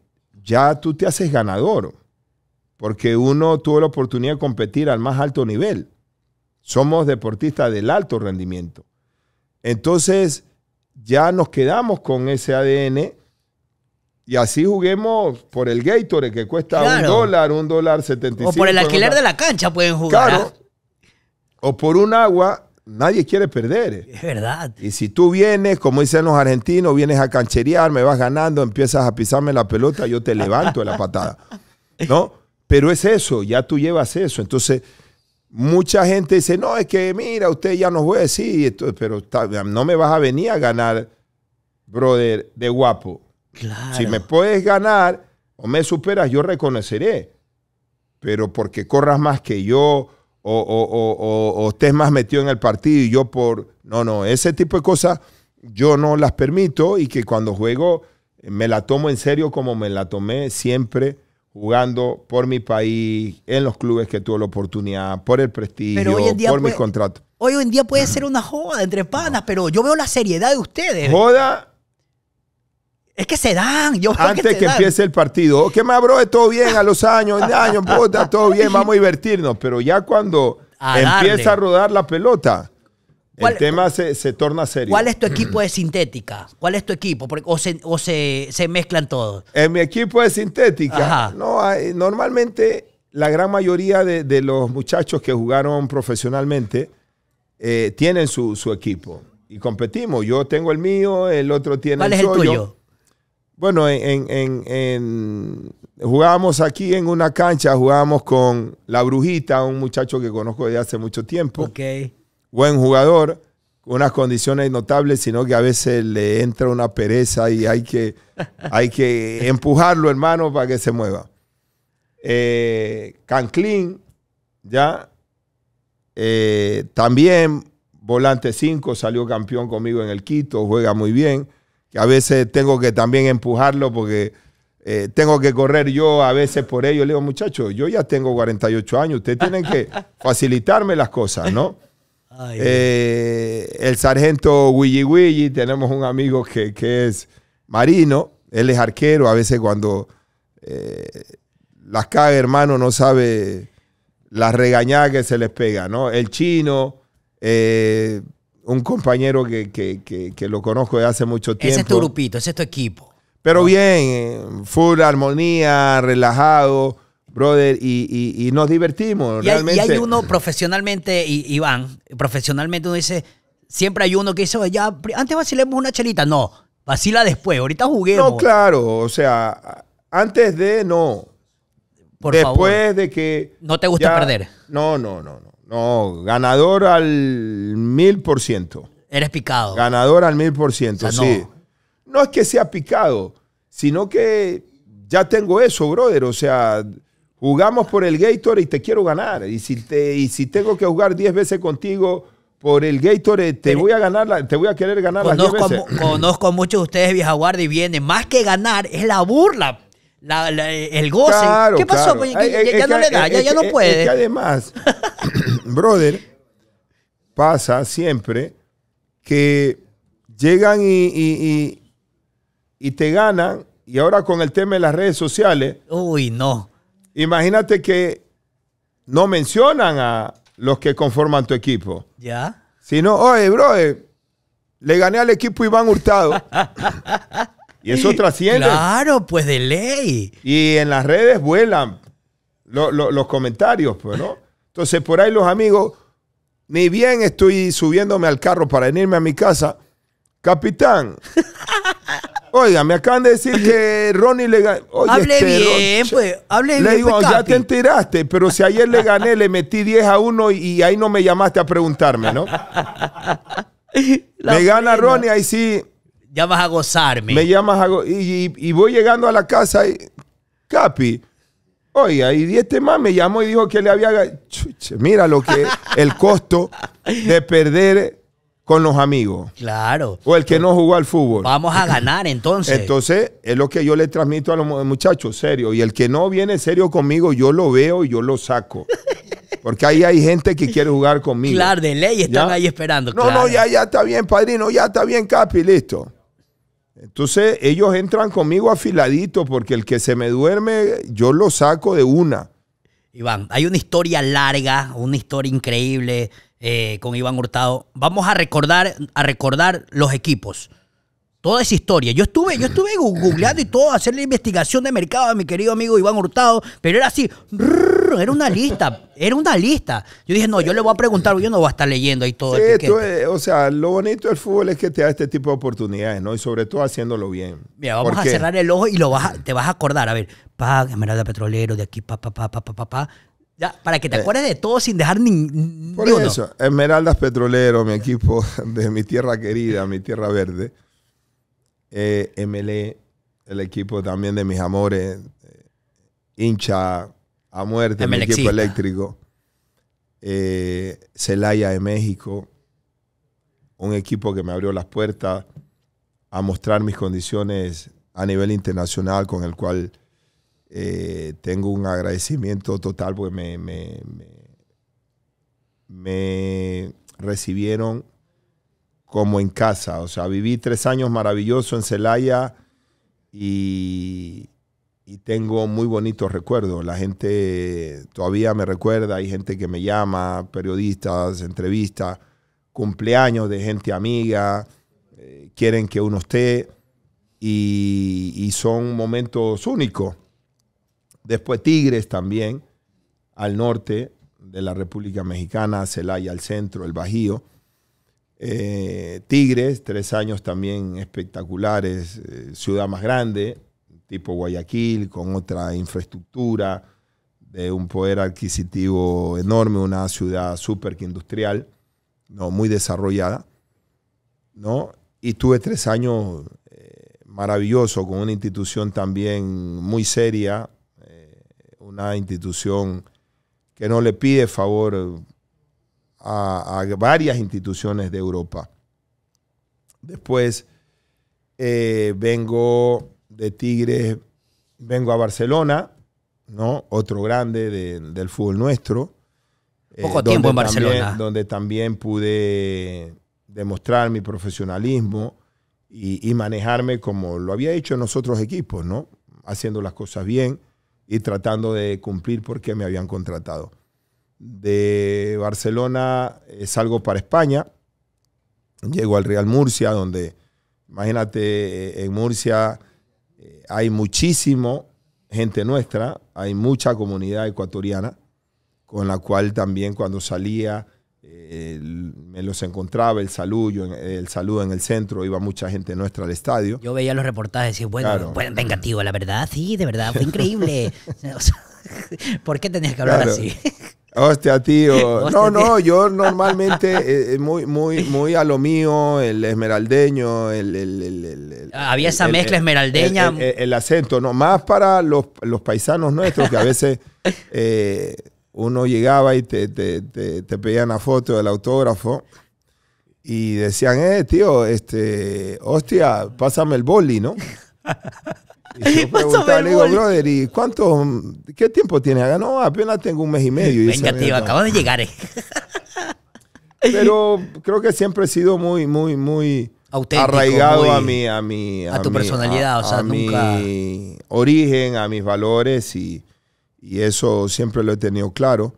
ya tú te haces ganador porque uno tuvo la oportunidad de competir al más alto nivel. Somos deportistas del alto rendimiento. Entonces, ya nos quedamos con ese ADN y así juguemos por el Gatorade que cuesta un dólar, un dólar setenta y O por el alquiler de la cancha pueden jugar. Claro. ¿ah? O por un agua, nadie quiere perder. Es verdad. Y si tú vienes, como dicen los argentinos, vienes a cancherear, me vas ganando, empiezas a pisarme la pelota, yo te levanto de la patada. ¿No? Pero es eso, ya tú llevas eso. Entonces, mucha gente dice, no, es que mira, usted ya no juega, sí, pero no me vas a venir a ganar, brother, de guapo. Si me puedes ganar o me superas, yo reconoceré. Pero porque corras más que yo o, o, o, o, estés más metido en el partido y yo por... No, no, ese tipo de cosas yo no las permito y que cuando juego eh, me la tomo en serio como me la tomé siempre jugando por mi país, en los clubes que tuve la oportunidad, por el prestigio, por mi contrato. Hoy en día puede ser (clears throat) una joda entre panas, pero yo veo la seriedad de ustedes. Joda. Es que se dan. Yo Antes que, empiece el partido. ¿Qué más, bro? Todo bien, a los años, años, puta, todo bien, vamos a divertirnos. Pero ya cuando empieza a rodar la pelota, el tema se, torna serio. ¿Cuál es tu equipo de sintética? ¿Cuál es tu equipo? ¿O se, mezclan todos? En mi equipo de sintética, no, normalmente la gran mayoría de, los muchachos que jugaron profesionalmente eh, tienen su, equipo y competimos. Yo tengo el mío, el otro tiene el suyo. ¿Cuál es el tuyo? Bueno, en, jugábamos aquí en una cancha, jugábamos con La Brujita, un muchacho que conozco de hace mucho tiempo. Ok buen jugador, unas condiciones notables, sino que a veces le entra una pereza y hay que, (laughs) hay que empujarlo, hermano, para que se mueva. Eh, Canclín, ya, eh, también volante 5, salió campeón conmigo en el Quito, juega muy bien, que a veces tengo que también empujarlo porque... Eh, tengo que correr yo a veces por ello. Le digo, muchachos, yo ya tengo 48 años, ustedes tienen que (laughs) facilitarme las cosas, ¿no? Eh, el sargento Willy Willy, tenemos un amigo que, es marino, él es arquero, a veces cuando eh, las caga, hermano, no sabe las regañadas que se les pega, ¿no? El chino, eh, un compañero que, que, lo conozco de hace mucho tiempo. Ese es tu grupito, ese es tu equipo. Pero bien, full armonía, relajado. Brother, y, nos divertimos. Y hay, realmente. y hay uno profesionalmente, Iván, profesionalmente uno dice, siempre hay uno que dice, ya, antes vacilemos una chelita. No, vacila después, ahorita juguemos. No, claro, o sea, antes de no. Por después de que. No te gusta perder. No, no, no, no. No, ganador al mil por ciento. Eres picado. Ganador al mil por ciento, sí. No. no es que sea picado, sino que ya tengo eso, brother. O sea, Jugamos por el Gator y te quiero ganar. Y si, te, y si tengo que jugar 10 veces contigo por el Gator, te voy a ganar, te voy a querer ganar las 10 veces. conozco a muchos de ustedes, vieja guardia, y viene Más que ganar, es la burla. el goce. ¿Qué pasó? ya, no le da, ya, no puede. que además, (coughs) brother, pasa siempre que llegan y, te ganan, y ahora con el tema de las redes sociales. Uy, no. Imagínate que no mencionan a los que conforman tu equipo. Ya. Sino, oye, bro, eh, le gané al equipo Iván Hurtado. (laughs) y eso trasciende. Claro, pues de ley. Y en las redes vuelan los comentarios, pues, ¿no? Entonces, por ahí los amigos, ni bien estoy subiéndome al carro para venirme a mi casa. Capitán, (laughs) Oiga, me acaban de decir que (laughs) Ronnie le ganó. Hable bien, pues. Hable le bien. Le digo, pues, ya te enteraste, pero si ayer le gané, le metí 10 a 1 y ahí no me llamaste a preguntarme, ¿no? (laughs) me gana Ronnie, ahí sí. Ya vas a gozarme. Me llamas a y, voy llegando a la casa y. Capi. Oiga, y este más me llamó y dijo que le había. mira lo que. el costo de perder con los amigos. Claro. O el que no jugó al fútbol. Vamos a ganar entonces. Entonces, es lo que yo le transmito a los muchachos, serio. Y el que no viene serio conmigo, yo lo veo y yo lo saco. Porque ahí hay gente que quiere jugar conmigo. Claro, de ley están ahí esperando. No, no, ya, ya está bien, padrino, ya está bien, Capi, listo. Entonces, ellos entran conmigo afiladito porque el que se me duerme, yo lo saco de una. Iván, hay una historia larga, una historia increíble eh, con Iván Hurtado. Vamos a recordar, a recordar los equipos. Toda esa historia. Yo estuve, yo estuve googleando y todo, hacer la investigación de mercado de mi querido amigo Iván Hurtado, pero era así, era una lista, era una lista. Yo dije, no, yo le voy a preguntar, yo no voy a estar leyendo ahí todo. Sí, tú, o sea, lo bonito del fútbol es que te da este tipo de oportunidades, ¿no? Y sobre todo haciéndolo bien. Mira, vamos a cerrar el ojo y lo vas te vas a acordar. A ver, pa, de Petrolero, de aquí, pa, pa, pa, pa, pa, pa, pa para que te eh. acuerdes de todo sin dejar ningún. Por eso, Esmeraldas Petrolero, mi equipo (laughs) de mi tierra querida, mi tierra verde. Eh, MLE, el equipo también de mis amores. Eh, hincha a muerte, mi equipo eléctrico. Celaya de México. Un equipo que me abrió las puertas a mostrar mis condiciones a nivel internacional, con el cual eh, tengo un agradecimiento total porque me, recibieron como en casa. O sea, viví tres años maravilloso en Celaya y, tengo muy bonitos recuerdos. La gente todavía me recuerda, hay gente que me llama, periodistas, entrevistas, cumpleaños de gente amiga, eh, quieren que uno esté y son momentos únicos Después Tigres también, al norte de la República Mexicana, Celaya al centro, el Bajío. Eh, Tigres, tres años también espectaculares, eh, ciudad más grande, tipo Guayaquil, con otra infraestructura, de un poder adquisitivo enorme, una ciudad súper industrial, ¿no? muy desarrollada. ¿no? Y tuve tres años eh, maravilloso maravillosos con una institución también muy seria, una institución que no le pide favor a, varias instituciones de Europa. Después eh, vengo de Tigres, vengo a Barcelona, ¿no? Otro grande del fútbol nuestro. Eh, Poco tiempo en Barcelona. donde también pude demostrar mi profesionalismo y, manejarme como lo había hecho en los otros equipos, ¿no? Haciendo las cosas bien y tratando de cumplir porque me habían contratado. De Barcelona salgo para España, llego al Real Murcia, donde, imagínate, eh, en Murcia eh, hay muchísimo gente nuestra, hay mucha comunidad ecuatoriana, con la cual también cuando salía me los encontraba, el saludo, el saludo en el centro, iba mucha gente nuestra al estadio. Yo veía los reportajes y decía, bueno, venga tío, la verdad, sí, de verdad, fue increíble. (laughs) (laughs) ¿Por qué tenías que hablar así? (laughs) Hostia, tío. No, no, yo normalmente eh, eh, muy, muy, muy a lo mío, el esmeraldeño, el... Había esa mezcla esmeraldeña. El, acento, ¿no? Más para los, paisanos nuestros que a veces... Eh, uno llegaba y te, te, te, pedían la foto del autógrafo y decían, eh, tío, este, hostia, pásame el boli, ¿no? (laughs) Y yo preguntaba, le digo, brother, ¿y cuánto, qué tiempo tienes No, apenas tengo un mes y medio. Y Venga, tío, acabo de llegar. Eh. (laughs) Pero creo que siempre he sido muy, muy, muy arraigado a mi... A, mi, a, tu personalidad, o sea, mi origen, a mis valores y y eso siempre lo he tenido claro.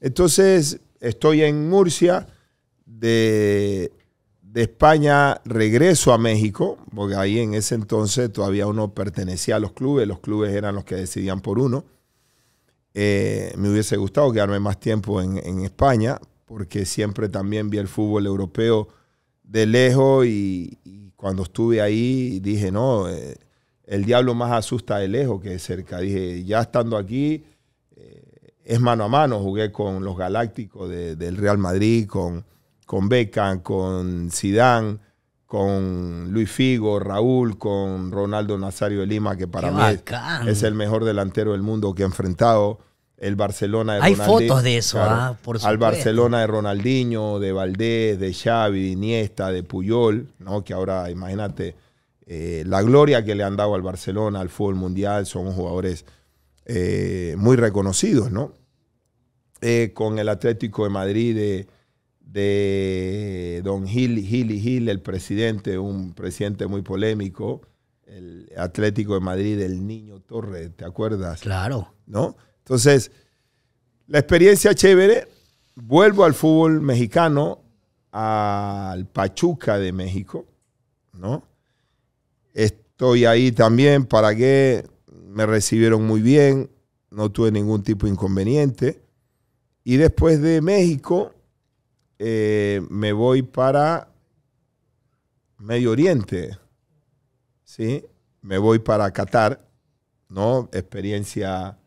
Entonces, estoy en Murcia, de, España regreso a México, porque ahí en ese entonces todavía uno pertenecía a los clubes, los clubes eran los que decidían por uno. Eh, me hubiese gustado quedarme más tiempo en, España, porque siempre también vi el fútbol europeo de lejos y, cuando estuve ahí dije, no, eh, el diablo más asusta de lejos que de cerca. Dije, ya estando aquí, eh, es mano a mano. Jugué con los Galácticos del Real Madrid, con, con Beckham, con Sidán, con Luis Figo, Raúl, con Ronaldo Nazario de Lima, que para mí es el mejor delantero del mundo que he enfrentado el Barcelona de Hay fotos de eso, ah, Al Barcelona de Ronaldinho, de Valdés, de Xavi, de Iniesta, de Puyol, ¿no? Que ahora, imagínate, eh, la gloria que le han dado al Barcelona, al fútbol mundial, son jugadores eh, muy reconocidos, ¿no? Eh, con el Atlético de Madrid de, don Gil, Gil y Gil, el presidente, un presidente muy polémico, el Atlético de Madrid, el niño Torre, ¿te acuerdas? Claro. ¿No? Entonces, la experiencia chévere, vuelvo al fútbol mexicano, al Pachuca de México, ¿no? Estoy ahí también, para que me recibieron muy bien, no tuve ningún tipo de inconveniente. Y después de México, eh, me voy para Medio Oriente, ¿sí? Me voy para Qatar, ¿no? Experiencia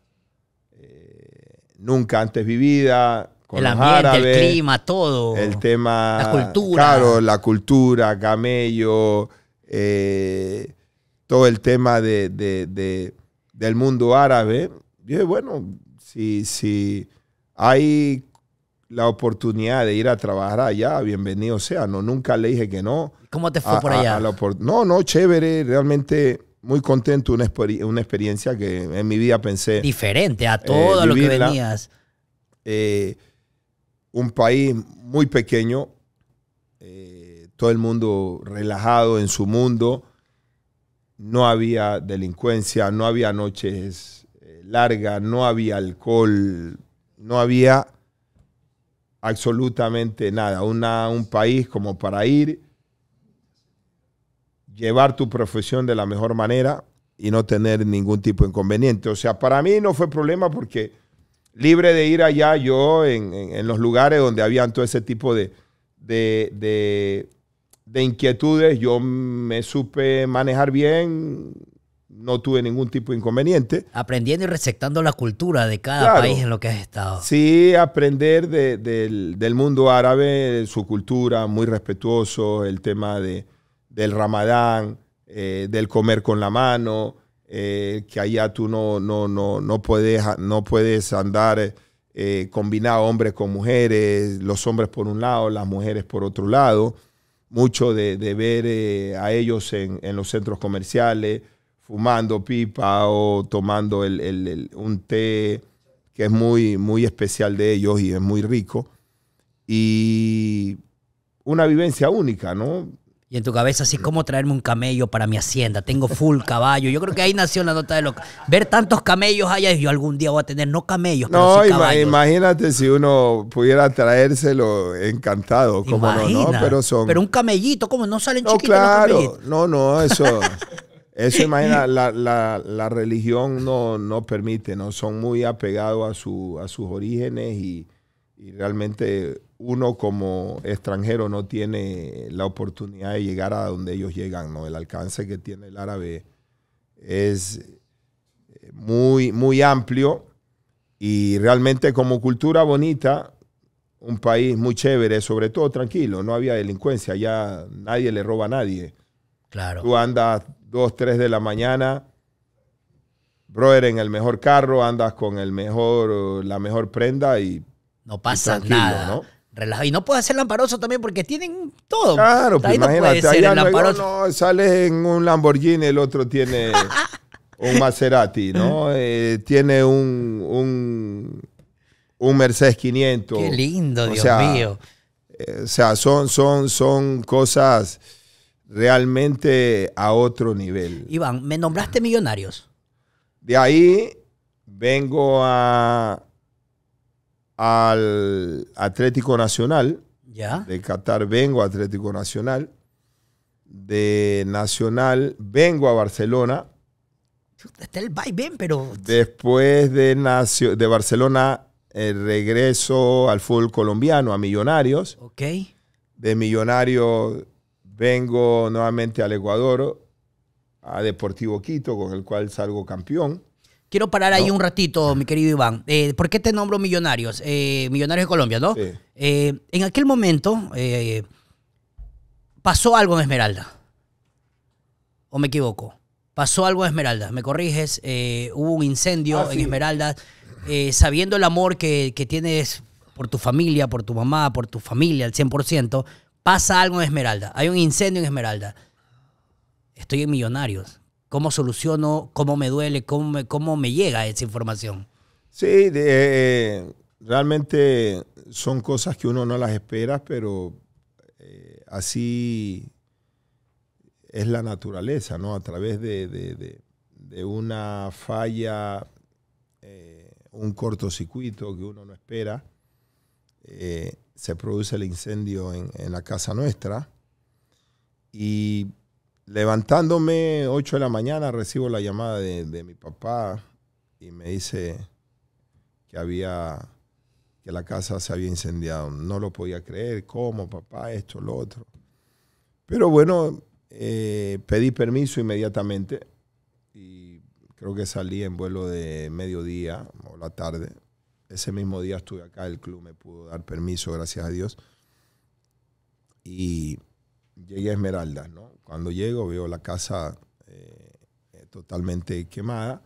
eh, nunca antes vivida. Con el ambiente, el clima, todo. El tema. La cultura. Claro, la cultura, camello. Eh, todo el tema de, del mundo árabe. Yo, bueno, si, si hay la oportunidad de ir a trabajar allá, bienvenido sea. No, nunca le dije que no. ¿Cómo te fue por allá? no, no, chévere, realmente muy contento, una, experiencia que en mi vida pensé... Diferente a eh, todo lo que venías. Eh, un país muy pequeño, todo el mundo relajado en su mundo, no había delincuencia, no había noches eh, largas, no había alcohol, no había absolutamente nada. un país como para ir, llevar tu profesión de la mejor manera y no tener ningún tipo de inconveniente. O sea, para mí no fue problema porque libre de ir allá yo en, los lugares donde habían todo ese tipo de de inquietudes, yo me supe manejar bien, no tuve ningún tipo de inconveniente. Aprendiendo y respetando la cultura de cada país en lo que has estado. Sí, aprender del, mundo árabe, su cultura, muy respetuoso, el tema de, del ramadán, eh, del comer con la mano, eh, que allá tú no, no, no, no, puedes, no puedes andar eh, combinado hombres con mujeres, los hombres por un lado, las mujeres por otro lado mucho de, ver eh, a ellos en, en, los centros comerciales fumando pipa o tomando el, el, un té que es muy, muy especial de ellos y es muy rico. Y una vivencia única, ¿no? Y en tu cabeza, así como traerme un camello para mi hacienda. Tengo full (laughs) caballo. Yo creo que ahí nació la nota de loca. Ver tantos camellos allá, yo algún día voy a tener, no camellos, no, imagínate si uno pudiera traérselo encantado, como pero Pero un camellito, ¿cómo no salen no, chiquitos claro. No, no, eso. (laughs) Eso imagina, la, religión no, permite, ¿no? Son muy apegados a, su, a sus orígenes y, y realmente uno como extranjero no tiene la oportunidad de llegar a donde ellos llegan, ¿no? El alcance que tiene el árabe es eh, muy, muy amplio y realmente como cultura bonita, un país muy chévere, sobre todo tranquilo, no había delincuencia, ya nadie le roba a nadie. Claro. Tú andas 2, 3 de la mañana, brother, en el mejor carro, andas con el mejor, la mejor prenda y... No pasa nada. ¿no? Y no puede ser lamparoso también porque tienen todo. Claro, pues imagínate, ahí no, sales en un Lamborghini, el otro tiene (laughs) un Maserati, ¿no? Eh, tiene un, un, un, Mercedes 500. Qué lindo, Dios mío. Eh, o sea, son, son, son cosas realmente a otro nivel. Iván, me nombraste millonarios. De ahí vengo a al Atlético Nacional. De Qatar vengo a Atlético Nacional. De Nacional vengo a Barcelona. Está el pero. Después de, de Barcelona, eh, regreso al fútbol colombiano, a Millonarios. Ok. De Millonarios vengo nuevamente al Ecuador, a Deportivo Quito, con el cual salgo campeón. Quiero parar ahí un ratito, mi querido Iván. Eh, ¿Por qué te nombro Millonarios? Eh, millonarios de Colombia, ¿no? Eh, en aquel momento pasó algo en Esmeralda. ¿O me equivoco? Pasó algo en Esmeralda. Me corriges, hubo un incendio ah, en Esmeralda. sabiendo el amor que, que, tienes por tu familia, por tu mamá, por tu familia al 100%, pasa algo en Esmeralda. Hay un incendio en Esmeralda. Estoy en Millonarios. ¿Cómo soluciono? ¿Cómo me duele? ¿Cómo me, cómo me llega esa información? Sí, eh, realmente son cosas que uno no las espera, pero eh, así es la naturaleza, ¿no? A través de, una falla, eh, un cortocircuito que uno no espera, se produce el incendio en, en la casa nuestra. Y levantándome 8 de la mañana recibo la llamada de, mi papá y me dice que había que la casa se había incendiado. No lo podía creer, cómo papá, esto, lo otro. Pero bueno, eh, pedí permiso inmediatamente y creo que salí en vuelo de mediodía o la tarde. Ese mismo día estuve acá, el club me pudo dar permiso, gracias a Dios. Y llegué a Esmeraldas, ¿no? Cuando llego veo la casa eh, eh, totalmente quemada.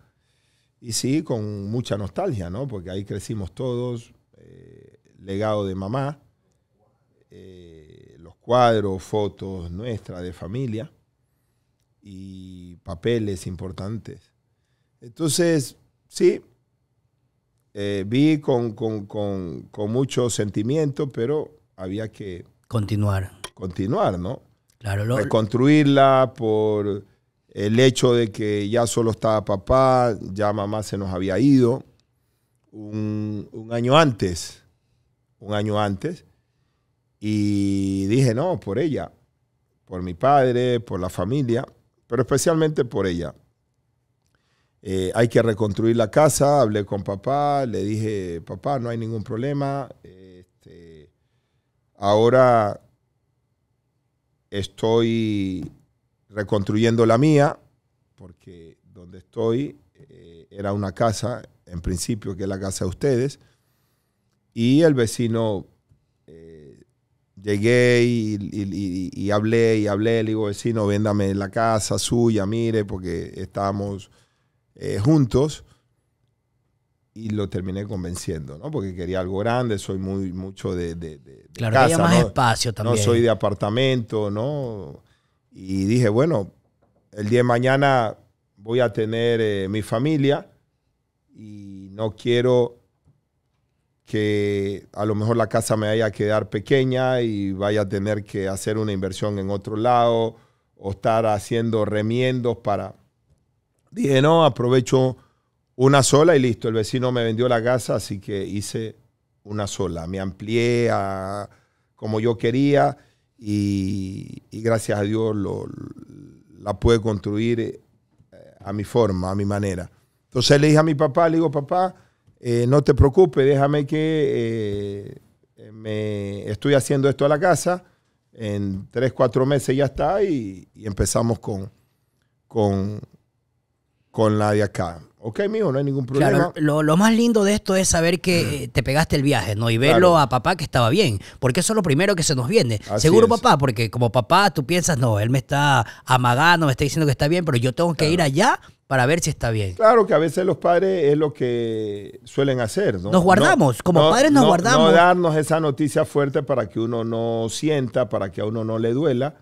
Y sí, con mucha nostalgia, ¿no? Porque ahí crecimos todos, eh, legado de mamá, los cuadros, fotos nuestras de familia y papeles importantes. Entonces, sí, vi con, con, mucho sentimiento, pero había que... Continuar. Continuar, ¿no? reconstruirla por el hecho de que ya solo estaba papá, ya mamá se nos había ido un, año antes, un año antes, y dije, no, por ella, por mi padre, por la familia, pero especialmente por ella. Eh, hay que reconstruir la casa, hablé con papá, le dije, papá, no hay ningún problema, este, ahora Estoy reconstruyendo la mía, porque donde estoy eh, era una casa, en principio, que es la casa de ustedes. Y el vecino, eh, llegué y, hablé y hablé, le digo, vecino, véndame la casa suya, mire, porque estamos eh, juntos y lo terminé convenciendo, ¿no? Porque quería algo grande, soy muy mucho de, de, claro, más espacio también. No soy de apartamento, ¿no? Y dije, bueno, el día de mañana voy a tener eh, mi familia y no quiero que a lo mejor la casa me vaya a quedar pequeña y vaya a tener que hacer una inversión en otro lado o estar haciendo remiendos para... Dije, no, aprovecho una sola y listo. El vecino me vendió la casa, así que hice una sola. Me amplié a como yo quería y, gracias a Dios la pude construir eh, a mi forma, a mi manera. Entonces le dije a mi papá, le digo, papá, eh, no te preocupes, déjame que eh, me estoy haciendo esto a la casa. En tres, cuatro meses ya está y, y empezamos con, con, con la de acá. Ok, mijo, no hay ningún problema. Claro, lo, más lindo de esto es saber que eh, te pegaste el viaje, ¿no? Y verlo a papá que estaba bien, porque eso es lo primero que se nos viene. Seguro, papá, porque como papá tú piensas, no, él me está amagando, me está diciendo que está bien, pero yo tengo que ir allá para ver si está bien. Claro que a veces los padres es lo que suelen hacer, ¿no? Nos guardamos, como padres nos guardamos. No darnos esa noticia fuerte para que uno no sienta, para que a uno no le duela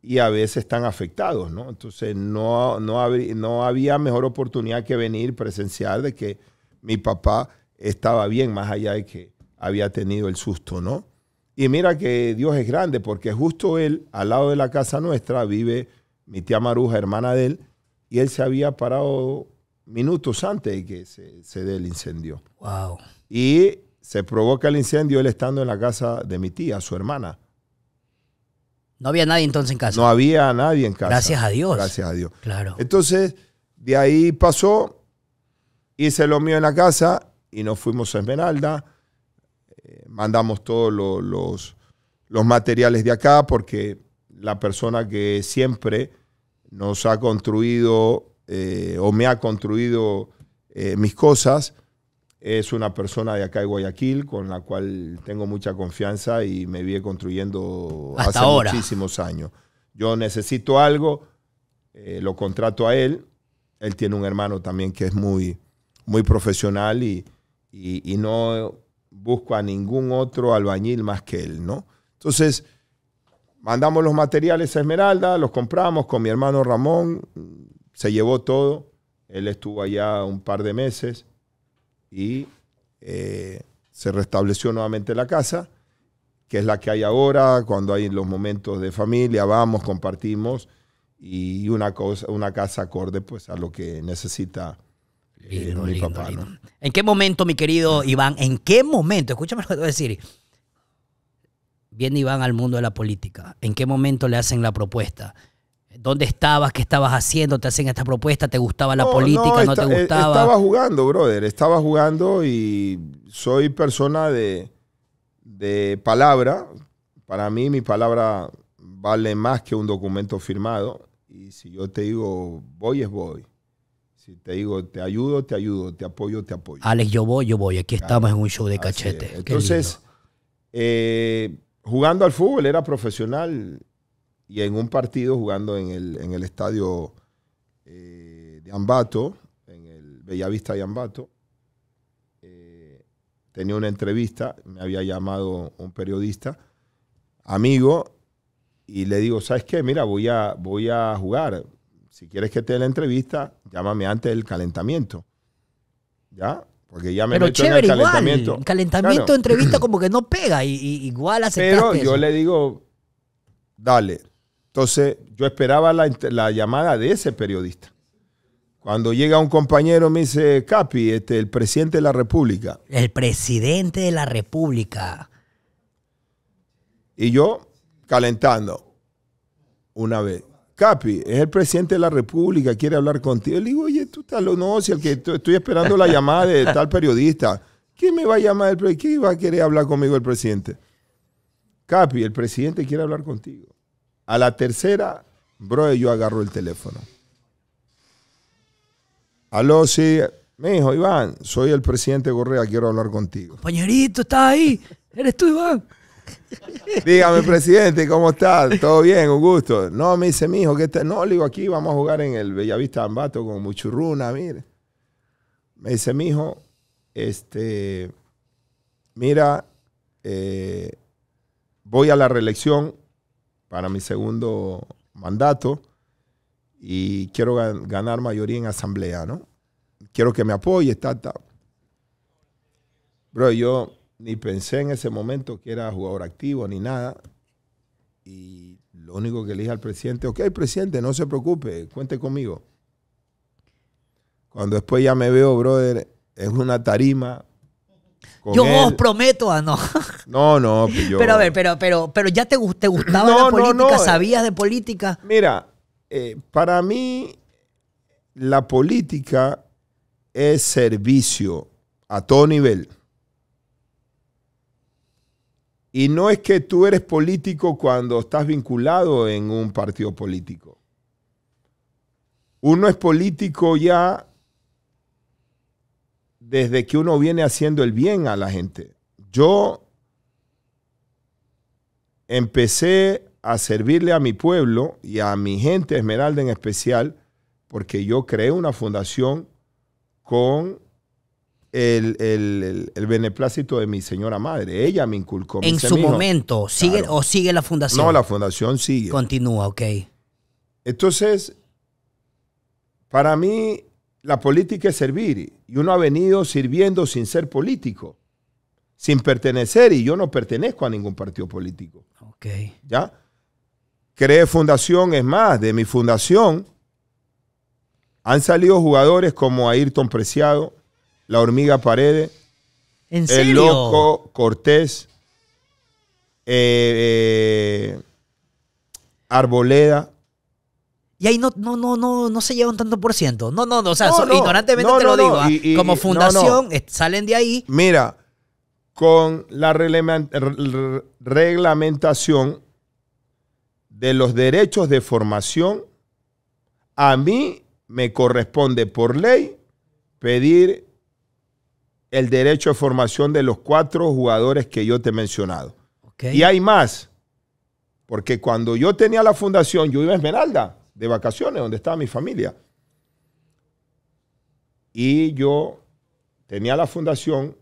y a veces están afectados, ¿no? Entonces no, no, había mejor oportunidad que venir presencial de que mi papá estaba bien, más allá de que había tenido el susto, ¿no? Y mira que Dios es grande, porque justo él, al lado de la casa nuestra, vive mi tía Maruja, hermana de él, y él se había parado minutos antes de que se, se dé el incendio. Wow. Y se provoca el incendio él estando en la casa de mi tía, su hermana. No había nadie entonces en casa. No había nadie en casa. Gracias a Dios. Gracias a Dios. Claro. Entonces, de ahí pasó, hice lo mío en la casa y nos fuimos a Esmeralda. Eh, mandamos todos los, los materiales de acá porque la persona que siempre nos ha construido eh, o me ha construido eh, mis cosas es una persona de acá de Guayaquil con la cual tengo mucha confianza y me vi construyendo hace muchísimos años. Yo necesito algo, eh, lo contrato a él. Él tiene un hermano también que es muy, muy profesional y, no busco a ningún otro albañil más que él, ¿no? Entonces, mandamos los materiales a Esmeralda, los compramos con mi hermano Ramón, se llevó todo. Él estuvo allá un par de meses y eh, se restableció nuevamente la casa, que es la que hay ahora, cuando hay los momentos de familia, vamos, compartimos, y una, cosa, una casa acorde pues, a lo que necesita. Eh, mi papá, ¿En qué momento, mi querido Iván? ¿En qué momento? Escúchame lo que te voy a decir. Viene Iván al mundo de la política. ¿En qué momento le hacen la propuesta? ¿Dónde estabas? ¿Qué estabas haciendo? ¿Te hacen esta propuesta? ¿Te gustaba la política? ¿No, te eh, gustaba? Estaba jugando, brother. Estaba jugando y soy persona de, palabra. Para mí mi palabra vale más que un documento firmado. Y si yo te digo voy, es voy. Si te digo te ayudo, te ayudo. Te apoyo, te apoyo. Alex, yo voy, yo voy. Aquí estamos en un show de cachete. Entonces, eh, jugando al fútbol era profesional y en un partido jugando en el, estadio eh, de Ambato, en el Bellavista de Ambato, eh, tenía una entrevista, me había llamado un periodista, amigo, y le digo, ¿sabes qué? Mira, voy a, voy a jugar. Si quieres que te dé la entrevista, llámame antes del calentamiento. ¿Ya? Porque ya me meto en el calentamiento. Calentamiento, entrevista como que no pega, y, y igual aceptaste Pero yo le digo, dale, entonces, yo esperaba la, llamada de ese periodista. Cuando llega un compañero me dice, Capi, este, el presidente de la República. El presidente de la República. Y yo calentando una vez. Capi, es el presidente de la República, quiere hablar contigo. Le digo, oye, tú estás lo no, si que estoy esperando la llamada de tal periodista. ¿Quién me va a llamar? ¿Quién va a querer hablar conmigo el presidente? Capi, el presidente quiere hablar contigo. A la tercera, bro, yo agarro el teléfono. Aló, sí. Me dijo, Iván, soy el presidente Correa, quiero hablar contigo. Pañerito, ¿estás ahí? ¿Eres tú, Iván? Dígame, presidente, ¿cómo estás? ¿Todo bien? Un gusto. No, me dice mi hijo, ¿qué tal? No, le digo, aquí vamos a jugar en el Bellavista Ambato con Muchurruna, mire. Me dice mi hijo, este, mira, eh, voy a la reelección para mi segundo mandato y quiero ganar mayoría en asamblea, ¿no? Quiero que me apoye, tal, Bro, yo ni pensé en ese momento que era jugador activo ni nada. Y lo único que le dije al presidente, ok, presidente, no se preocupe, cuente conmigo. Cuando después ya me veo, brother, es una tarima yo os prometo, a ah, (laughs) no. No, no, Pero a ver, pero, pero, pero ya te, te gustaba la política, eh. sabías de política. Mira, eh, para mí la política es servicio a todo nivel. Y no es que tú eres político cuando estás vinculado en un partido político. Uno es político ya desde que uno viene haciendo el bien a la gente. Yo empecé a servirle a mi pueblo y a mi gente Esmeralda en especial, porque yo creé una fundación con el, beneplácito de mi señora madre. Ella me inculcó. En su momento, ¿sigue o sigue la fundación? No, la fundación sigue. Continúa, ok. Entonces, para mí la política es servir y uno ha venido sirviendo sin ser político, sin pertenecer y yo no pertenezco a ningún partido político. Ok. ¿Ya? Creé fundación, es más, de mi fundación han salido jugadores como Ayrton Preciado, La Hormiga Paredes, ¿En El Loco Cortés, eh, eh, Arboleda, y ahí no, no, no, no, no se lleva un tanto por ciento. No, no, no. O sea, ignorantemente te lo digo. ¿ah? Como fundación, eh, salen de ahí. Mira, con la reglamentación de los derechos de formación, a mí me corresponde por ley pedir el derecho de formación de los cuatro jugadores que yo te he mencionado. Y hay más, porque cuando yo tenía la fundación, yo iba a Esmeralda de vacaciones donde estaba mi familia. Y yo tenía la fundación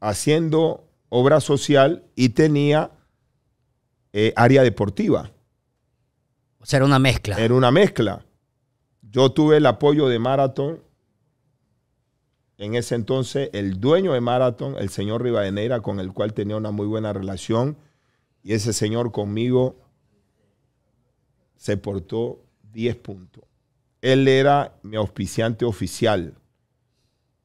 haciendo obra social y tenía eh, área deportiva. O sea, era una mezcla. Era una mezcla. Yo tuve el apoyo de Marathon. En ese entonces, el dueño de Marathon, el señor Rivadeneira, con el cual tenía una muy buena relación, y ese señor conmigo se portó 10 puntos. Él era mi auspiciante oficial.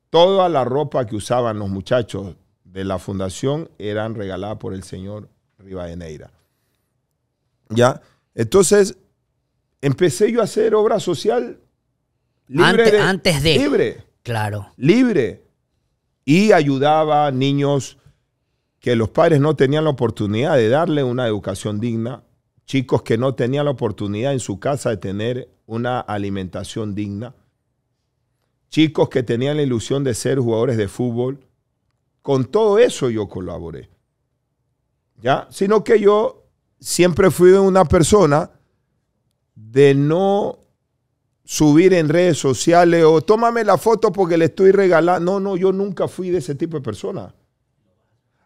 Toda la ropa que usaban los muchachos de la fundación eran regaladas por el señor Rivadeneira. ¿Ya? Entonces, empecé yo a hacer obra social libre. Antes de libre. Claro. Libre. Y ayudaba a niños que los padres no tenían la oportunidad de darle una educación digna chicos que no tenían la oportunidad en su casa de tener una alimentación digna, chicos que tenían la ilusión de ser jugadores de fútbol. Con todo eso yo colaboré. ¿Ya? Sino que yo siempre fui una persona de no subir en redes sociales o tómame la foto porque le estoy regalando. No, no, yo nunca fui de ese tipo de persona.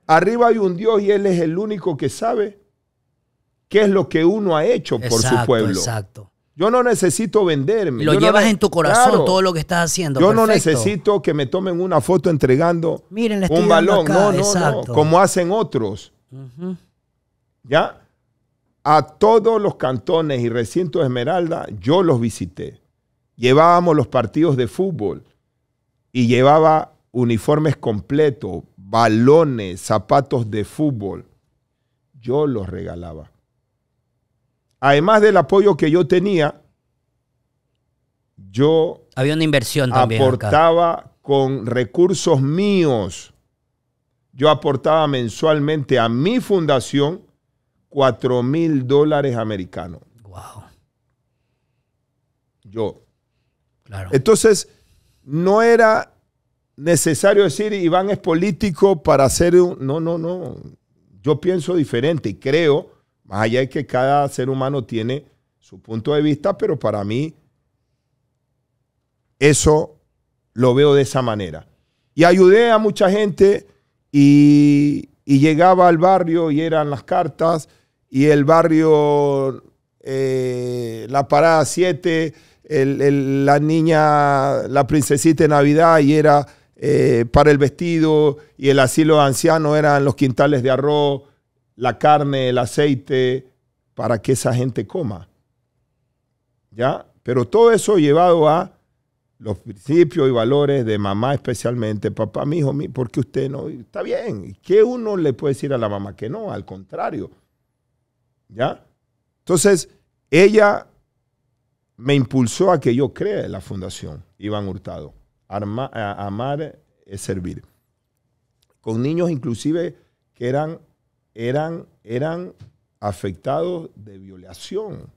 Arriba hay un Dios y Él es el único que sabe qué es lo que uno ha hecho por su pueblo. Exacto. Yo no necesito venderme. Lo llevas en tu corazón todo lo que estás haciendo. Yo no necesito que me tomen una foto entregando un balón. No, no, no. Como hacen otros. ¿Ya? A todos los cantones y recintos de Esmeralda yo los visité. Llevábamos los partidos de fútbol y llevaba uniformes completos, balones, zapatos de fútbol. Yo los regalaba además del apoyo que yo tenía, yo había una inversión aportaba con recursos míos. Yo aportaba mensualmente a mi fundación 4 mil dólares americanos. Wow. Yo. Entonces, no era necesario decir Iván es político para hacer un. No, no, no. Yo pienso diferente y creo más allá de que cada ser humano tiene su punto de vista, pero para mí eso lo veo de esa manera. Y ayudé a mucha gente y, llegaba al barrio y eran las cartas y el barrio, eh, la parada 7, la niña, la princesita de Navidad y era eh, para el vestido y el asilo de ancianos eran los quintales de arroz la carne, el aceite, para que esa gente coma. ¿Ya? Pero todo eso llevado a los principios y valores de mamá especialmente, papá, mi hijo, ¿por porque usted no? Está bien, ¿qué uno le puede decir a la mamá que no? Al contrario. ¿Ya? Entonces, ella me impulsó a que yo cree la fundación Iván Hurtado, amar es servir. Con niños inclusive que eran eran, eran afectados de violación.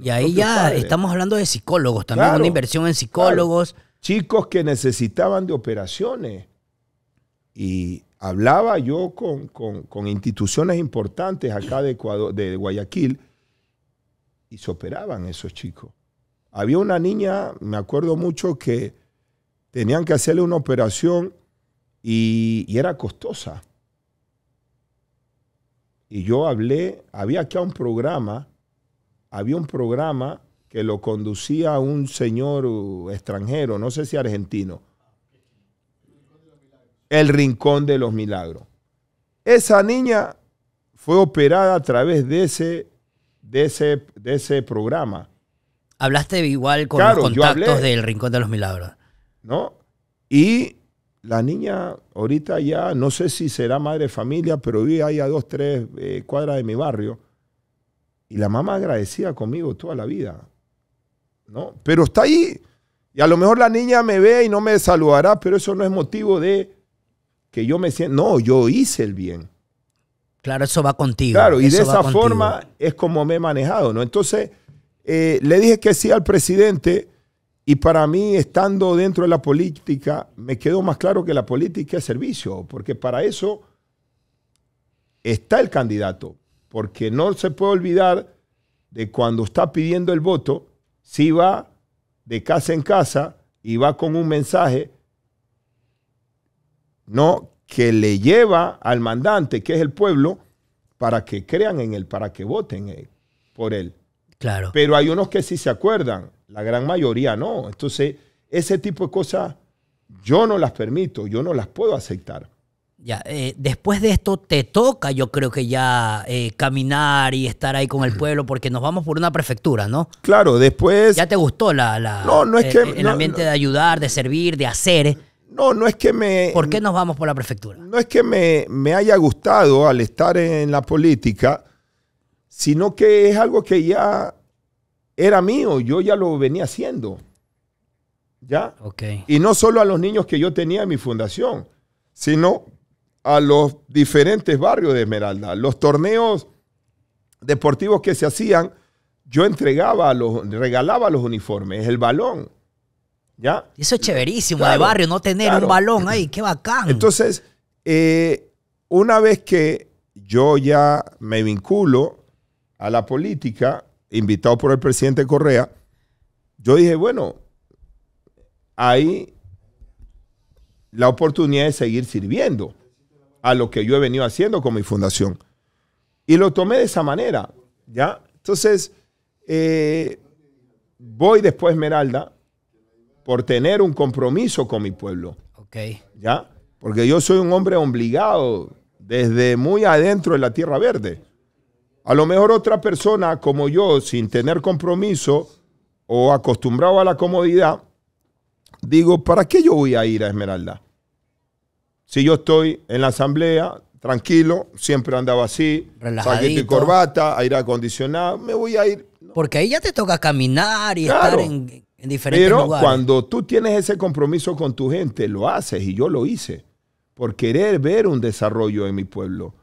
Y ahí ya estamos hablando de psicólogos, también una inversión en psicólogos. Chicos que necesitaban de operaciones. Y hablaba yo con, instituciones importantes acá de, de Guayaquil y se operaban esos chicos. Había una niña, me acuerdo mucho, que tenían que hacerle una operación y era costosa. Y yo hablé, había acá un programa, había un programa que lo conducía un señor extranjero, no sé si argentino. El Rincón de los Milagros. Esa niña fue operada a través de ese, de ese, de ese programa. Hablaste igual con los contactos del Rincón de los Milagros. ¿No? Y la niña ahorita ya, no sé si será madre de familia, pero vive ahí a dos, tres eh, cuadras de mi barrio. Y la mamá agradecía conmigo toda la vida. ¿no? Pero está ahí. Y a lo mejor la niña me ve y no me saludará, pero eso no es motivo de que yo me sienta. No, yo hice el bien. Claro, eso va contigo. Claro, y de esa forma es como me he manejado, ¿no? Entonces, eh, le dije que sí al presidente y para mí, estando dentro de la política, me quedó más claro que la política es servicio, porque para eso está el candidato, porque no se puede olvidar de cuando está pidiendo el voto, si va de casa en casa y va con un mensaje, no que le lleva al mandante, que es el pueblo, para que crean en él, para que voten eh, por él. Claro. Pero hay unos que sí se acuerdan la gran mayoría no. Entonces, ese tipo de cosas yo no las permito, yo no las puedo aceptar. Ya, eh, después de esto te toca, yo creo que ya eh, caminar y estar ahí con el pueblo, porque nos vamos por una prefectura, ¿no? Claro, después. Ya te gustó la, la eh, el ambiente de ayudar, de servir, de hacer. No, no es que me. ¿Por qué nos vamos por la prefectura? No es que me, me haya gustado al estar en la política, sino que es algo que ya era mío, yo ya lo venía haciendo. ¿Ya? ok Y no solo a los niños que yo tenía en mi fundación, sino a los diferentes barrios de Esmeralda. Los torneos deportivos que se hacían, yo entregaba, los, regalaba los uniformes, el balón. ¿Ya? Eso es chéverísimo de barrio, no tener un balón ahí, qué bacán. Entonces, eh, una vez que yo ya me vinculo a la política, invitado por el presidente Correa, yo dije, bueno, hay la oportunidad de seguir sirviendo a lo que yo he venido haciendo con mi fundación. Y lo tomé de esa manera, ¿ya? Entonces, eh, voy después a Esmeralda por tener un compromiso con mi pueblo. ¿Ya? Porque yo soy un hombre obligado desde muy adentro de la Tierra Verde. A lo mejor otra persona como yo, sin tener compromiso o acostumbrado a la comodidad, digo, ¿para qué yo voy a ir a Esmeralda? Si yo estoy en la asamblea, tranquilo, siempre andaba así, saquete y corbata, aire acondicionado, me voy a ir. Porque ahí ya te toca caminar y estar en, diferentes lugares. Pero cuando tú tienes ese compromiso con tu gente, lo haces y yo lo hice por querer ver un desarrollo en mi pueblo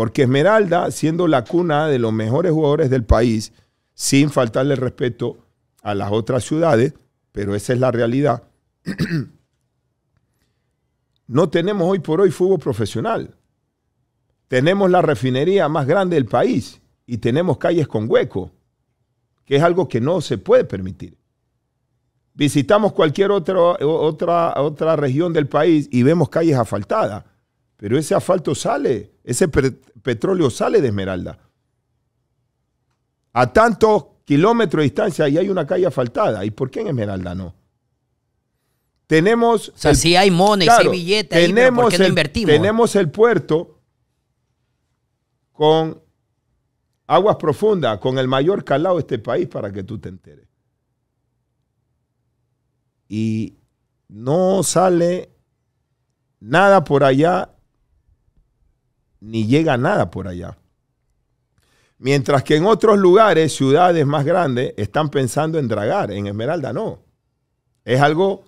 porque Esmeralda, siendo la cuna de los mejores jugadores del país, sin faltarle respeto a las otras ciudades, pero esa es la realidad, (clears throat) no tenemos hoy por hoy fútbol profesional. Tenemos la refinería más grande del país y tenemos calles con hueco, que es algo que no se puede permitir. Visitamos cualquier otra, otra, otra región del país y vemos calles asfaltadas. Pero ese asfalto sale, ese petróleo sale de Esmeralda. A tantos kilómetros de distancia y hay una calle asfaltada. ¿Y por qué en Esmeralda no? Tenemos. O sea, si hay mones, hay billetes, no Tenemos el puerto con aguas profundas, con el mayor calado de este país para que tú te enteres. Y no sale nada por allá ni llega nada por allá. Mientras que en otros lugares, ciudades más grandes, están pensando en dragar, en Esmeralda no. Es algo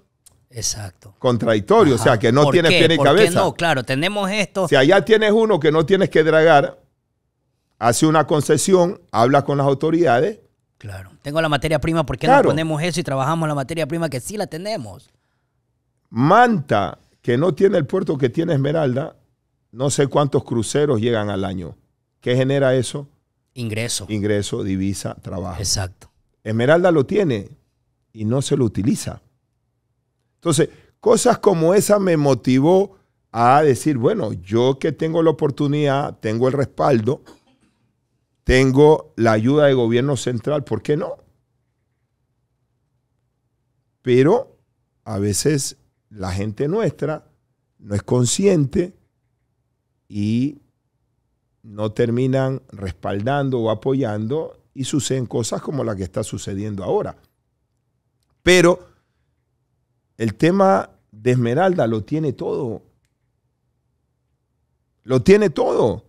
Exacto. contradictorio, o sea, que no tiene pie ni cabeza. no, claro, tenemos esto. Si allá tienes uno que no tienes que dragar, hace una concesión, habla con las autoridades. Claro, tengo la materia prima, ¿por qué no ponemos eso y trabajamos la materia prima que sí la tenemos? Manta, que no tiene el puerto que tiene Esmeralda, no sé cuántos cruceros llegan al año. ¿Qué genera eso? Ingreso. Ingreso, divisa, trabajo. Exacto. Esmeralda lo tiene y no se lo utiliza. Entonces, cosas como esa me motivó a decir, bueno, yo que tengo la oportunidad, tengo el respaldo, tengo la ayuda del gobierno central, ¿por qué no? Pero a veces la gente nuestra no es consciente y no terminan respaldando o apoyando y suceden cosas como la que está sucediendo ahora. Pero el tema de Esmeralda lo tiene todo. Lo tiene todo.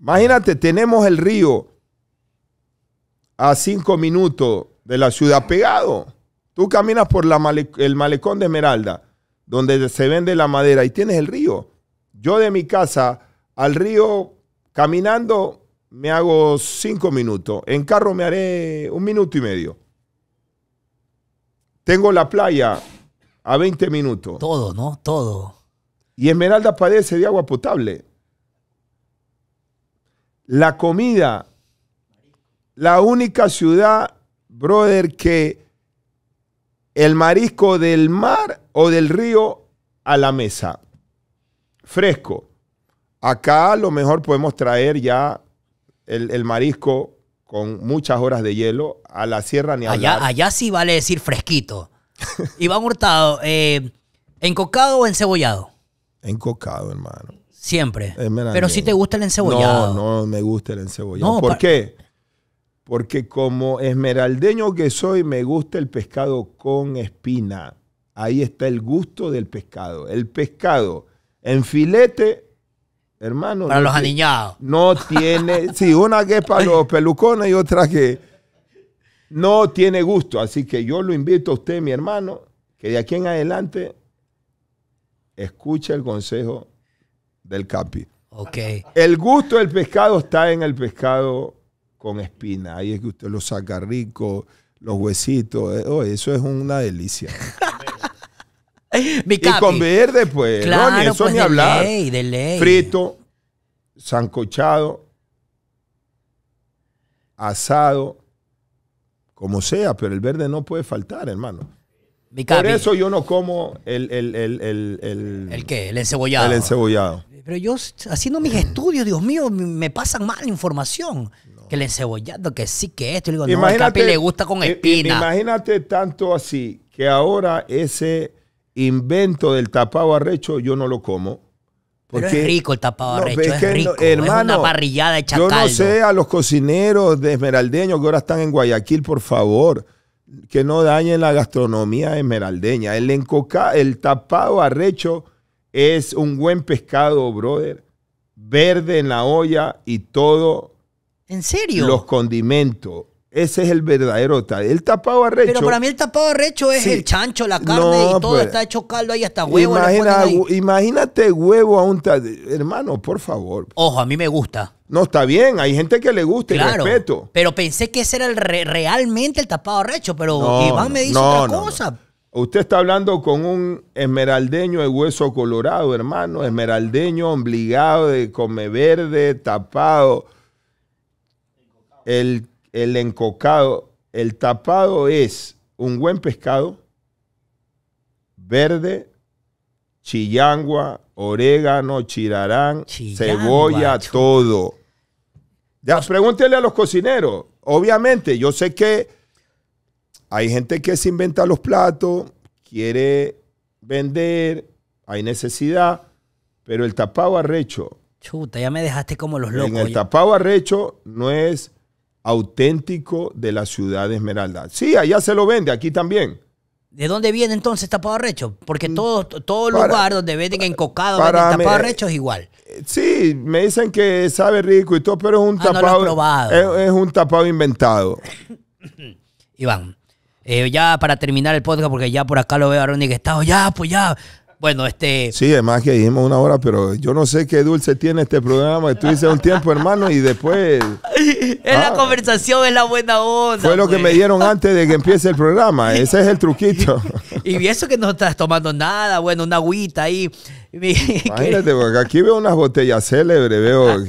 Imagínate, tenemos el río a cinco minutos de la ciudad pegado. Tú caminas por la el malecón de Esmeralda, donde se vende la madera y tienes el río. Yo de mi casa al río caminando me hago cinco minutos. En carro me haré un minuto y medio. Tengo la playa a 20 minutos. Todo, ¿no? Todo. Y Esmeralda padece de agua potable. La comida, la única ciudad, brother, que el marisco del mar o del río a la mesa fresco. Acá a lo mejor podemos traer ya el, marisco con muchas horas de hielo a la sierra ni allá, allá sí vale decir fresquito. (laughs) Iván Hurtado, eh, ¿encocado o encebollado? Encocado, hermano. Siempre. Pero si te gusta el encebollado. No, no me gusta el encebollado. ¿Por qué? Porque como esmeraldeño que soy, me gusta el pescado con espina. Ahí está el gusto del pescado. El pescado en filete, hermano. Para no los aniñados. No tiene. (laughs) sí, una que es para los pelucones y otra que no tiene gusto. Así que yo lo invito a usted, mi hermano, que de aquí en adelante escuche el consejo del Capi. Ok. El gusto del pescado está en el pescado con espina. Ahí es que usted lo saca rico, los huesitos. Oh, eso es una delicia. (laughs) (laughs) Y con verde, pues. Claro, eso pues, ni hablar. Frito, sancochado, asado, como sea, pero el verde no puede faltar, hermano. Por eso yo no como el. ¿El, el, qué? El encebollado. El encebollado. Pero yo, haciendo mis estudios, Dios mío, me pasan mal información. Que el encebollado, que sí, que esto. le gusta con eh, eh, espina. Imagínate tanto así que ahora ese invento del tapado arrecho yo no lo como. Porque, es rico el tapado arrecho, es, rico. hermano, una parrillada Yo no sé a los cocineros de esmeraldeños que ahora están en Guayaquil, por favor, que no dañen la gastronomía esmeraldeña. El, encoca, el tapado arrecho es un buen pescado, brother. Verde en la olla y todo. ¿En serio? Los condimentos ese es el verdadero tal. El tapado arrecho. Pero para mí el tapado arrecho es el chancho, la carne y todo. Pues, está hecho caldo ahí hasta huevo. Imagina, ahí. Imagínate huevo a un Hermano, por favor. Ojo, a mí me gusta. No, está bien. Hay gente que le gusta y respeto. Pero pensé que ese era el realmente el tapado arrecho. Pero Iván me dice otra cosa. Usted está hablando con un esmeraldeño de hueso colorado, hermano. Esmeraldeño, obligado de come verde, tapado. El el encocado, el tapado es un buen pescado, verde, chillangua, orégano, chirarán, cebolla, todo. Ya, pregúntele a los cocineros. Obviamente, yo sé que hay gente que se inventa los platos, quiere vender, hay necesidad, pero el tapado arrecho. Chuta, ya me dejaste como los locos. el tapado arrecho no es auténtico de la ciudad de Esmeralda. Sí, allá se lo vende, aquí también. ¿De dónde viene entonces tapado recho? Porque mm, todo, todo lugar donde venden encocado, para tapado recho es igual. Eh, sí, me dicen que sabe rico y todo, pero es un ah, tapado. es, un tapado inventado. (coughs) Iván, eh, ya para terminar el podcast, porque ya por acá lo veo a Ronnie que está, oh, ya, pues ya, bueno, este. Sí, además que dijimos una hora, pero yo no sé qué dulce tiene este programa. Estuviste un tiempo, hermano, y después. (laughs) es la ah, conversación, es la buena onda. Fue lo que me pues. dieron antes de que empiece el programa. (laughs) Ese es el truquito. y eso que no estás tomando nada, bueno, una agüita ahí. (laughs) Imagínate, porque aquí veo unas botellas célebres, veo.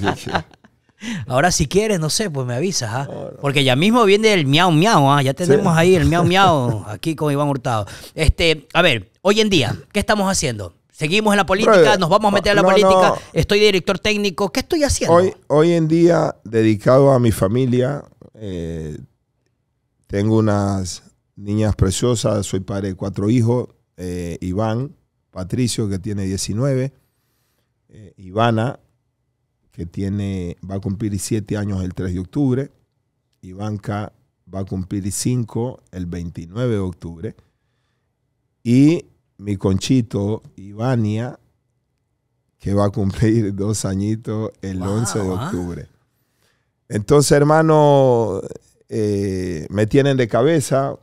Ahora si quieres, no sé, pues me avisas, ¿ah? Porque ya mismo viene el miau miau, ¿ah? Ya tenemos ahí el miau miau (laughs) aquí con Iván Hurtado. Este, a ver, hoy en día, ¿qué estamos haciendo? ¿Seguimos en la política? ¿Nos vamos a meter en la política? ¿Estoy director técnico? ¿Qué estoy haciendo? Hoy, hoy en día, dedicado a mi familia, eh, tengo unas niñas preciosas, soy padre de cuatro hijos, eh, Iván, Patricio, que tiene 19, eh, Ivana, que tiene, va a cumplir siete años el 3 de octubre. Ivanka va a cumplir cinco el 29 de octubre. Y mi conchito, Ivania, que va a cumplir (laughs) dos añitos el 11 de ah. octubre. Entonces, hermano, eh, me tienen de cabeza,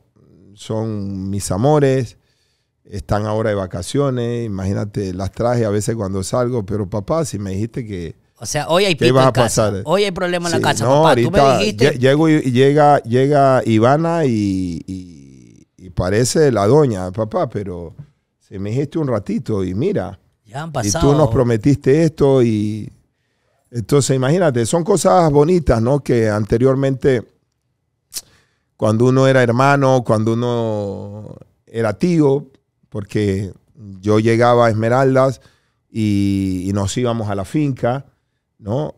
son mis amores, están ahora de vacaciones, imagínate, las traje a veces cuando salgo, pero papá, si me dijiste que o sea, hoy hay pico en casa. Hoy hay problema en la casa, no, papá. Tú me dijiste. llega, Ivana y, parece la doña, papá, pero se me dijiste un ratito y mira. Y tú nos prometiste esto y. Entonces, imagínate, son cosas bonitas, ¿no? Que anteriormente, cuando uno era hermano, cuando uno era tío, porque yo llegaba a Esmeraldas y nos íbamos a la finca ¿no?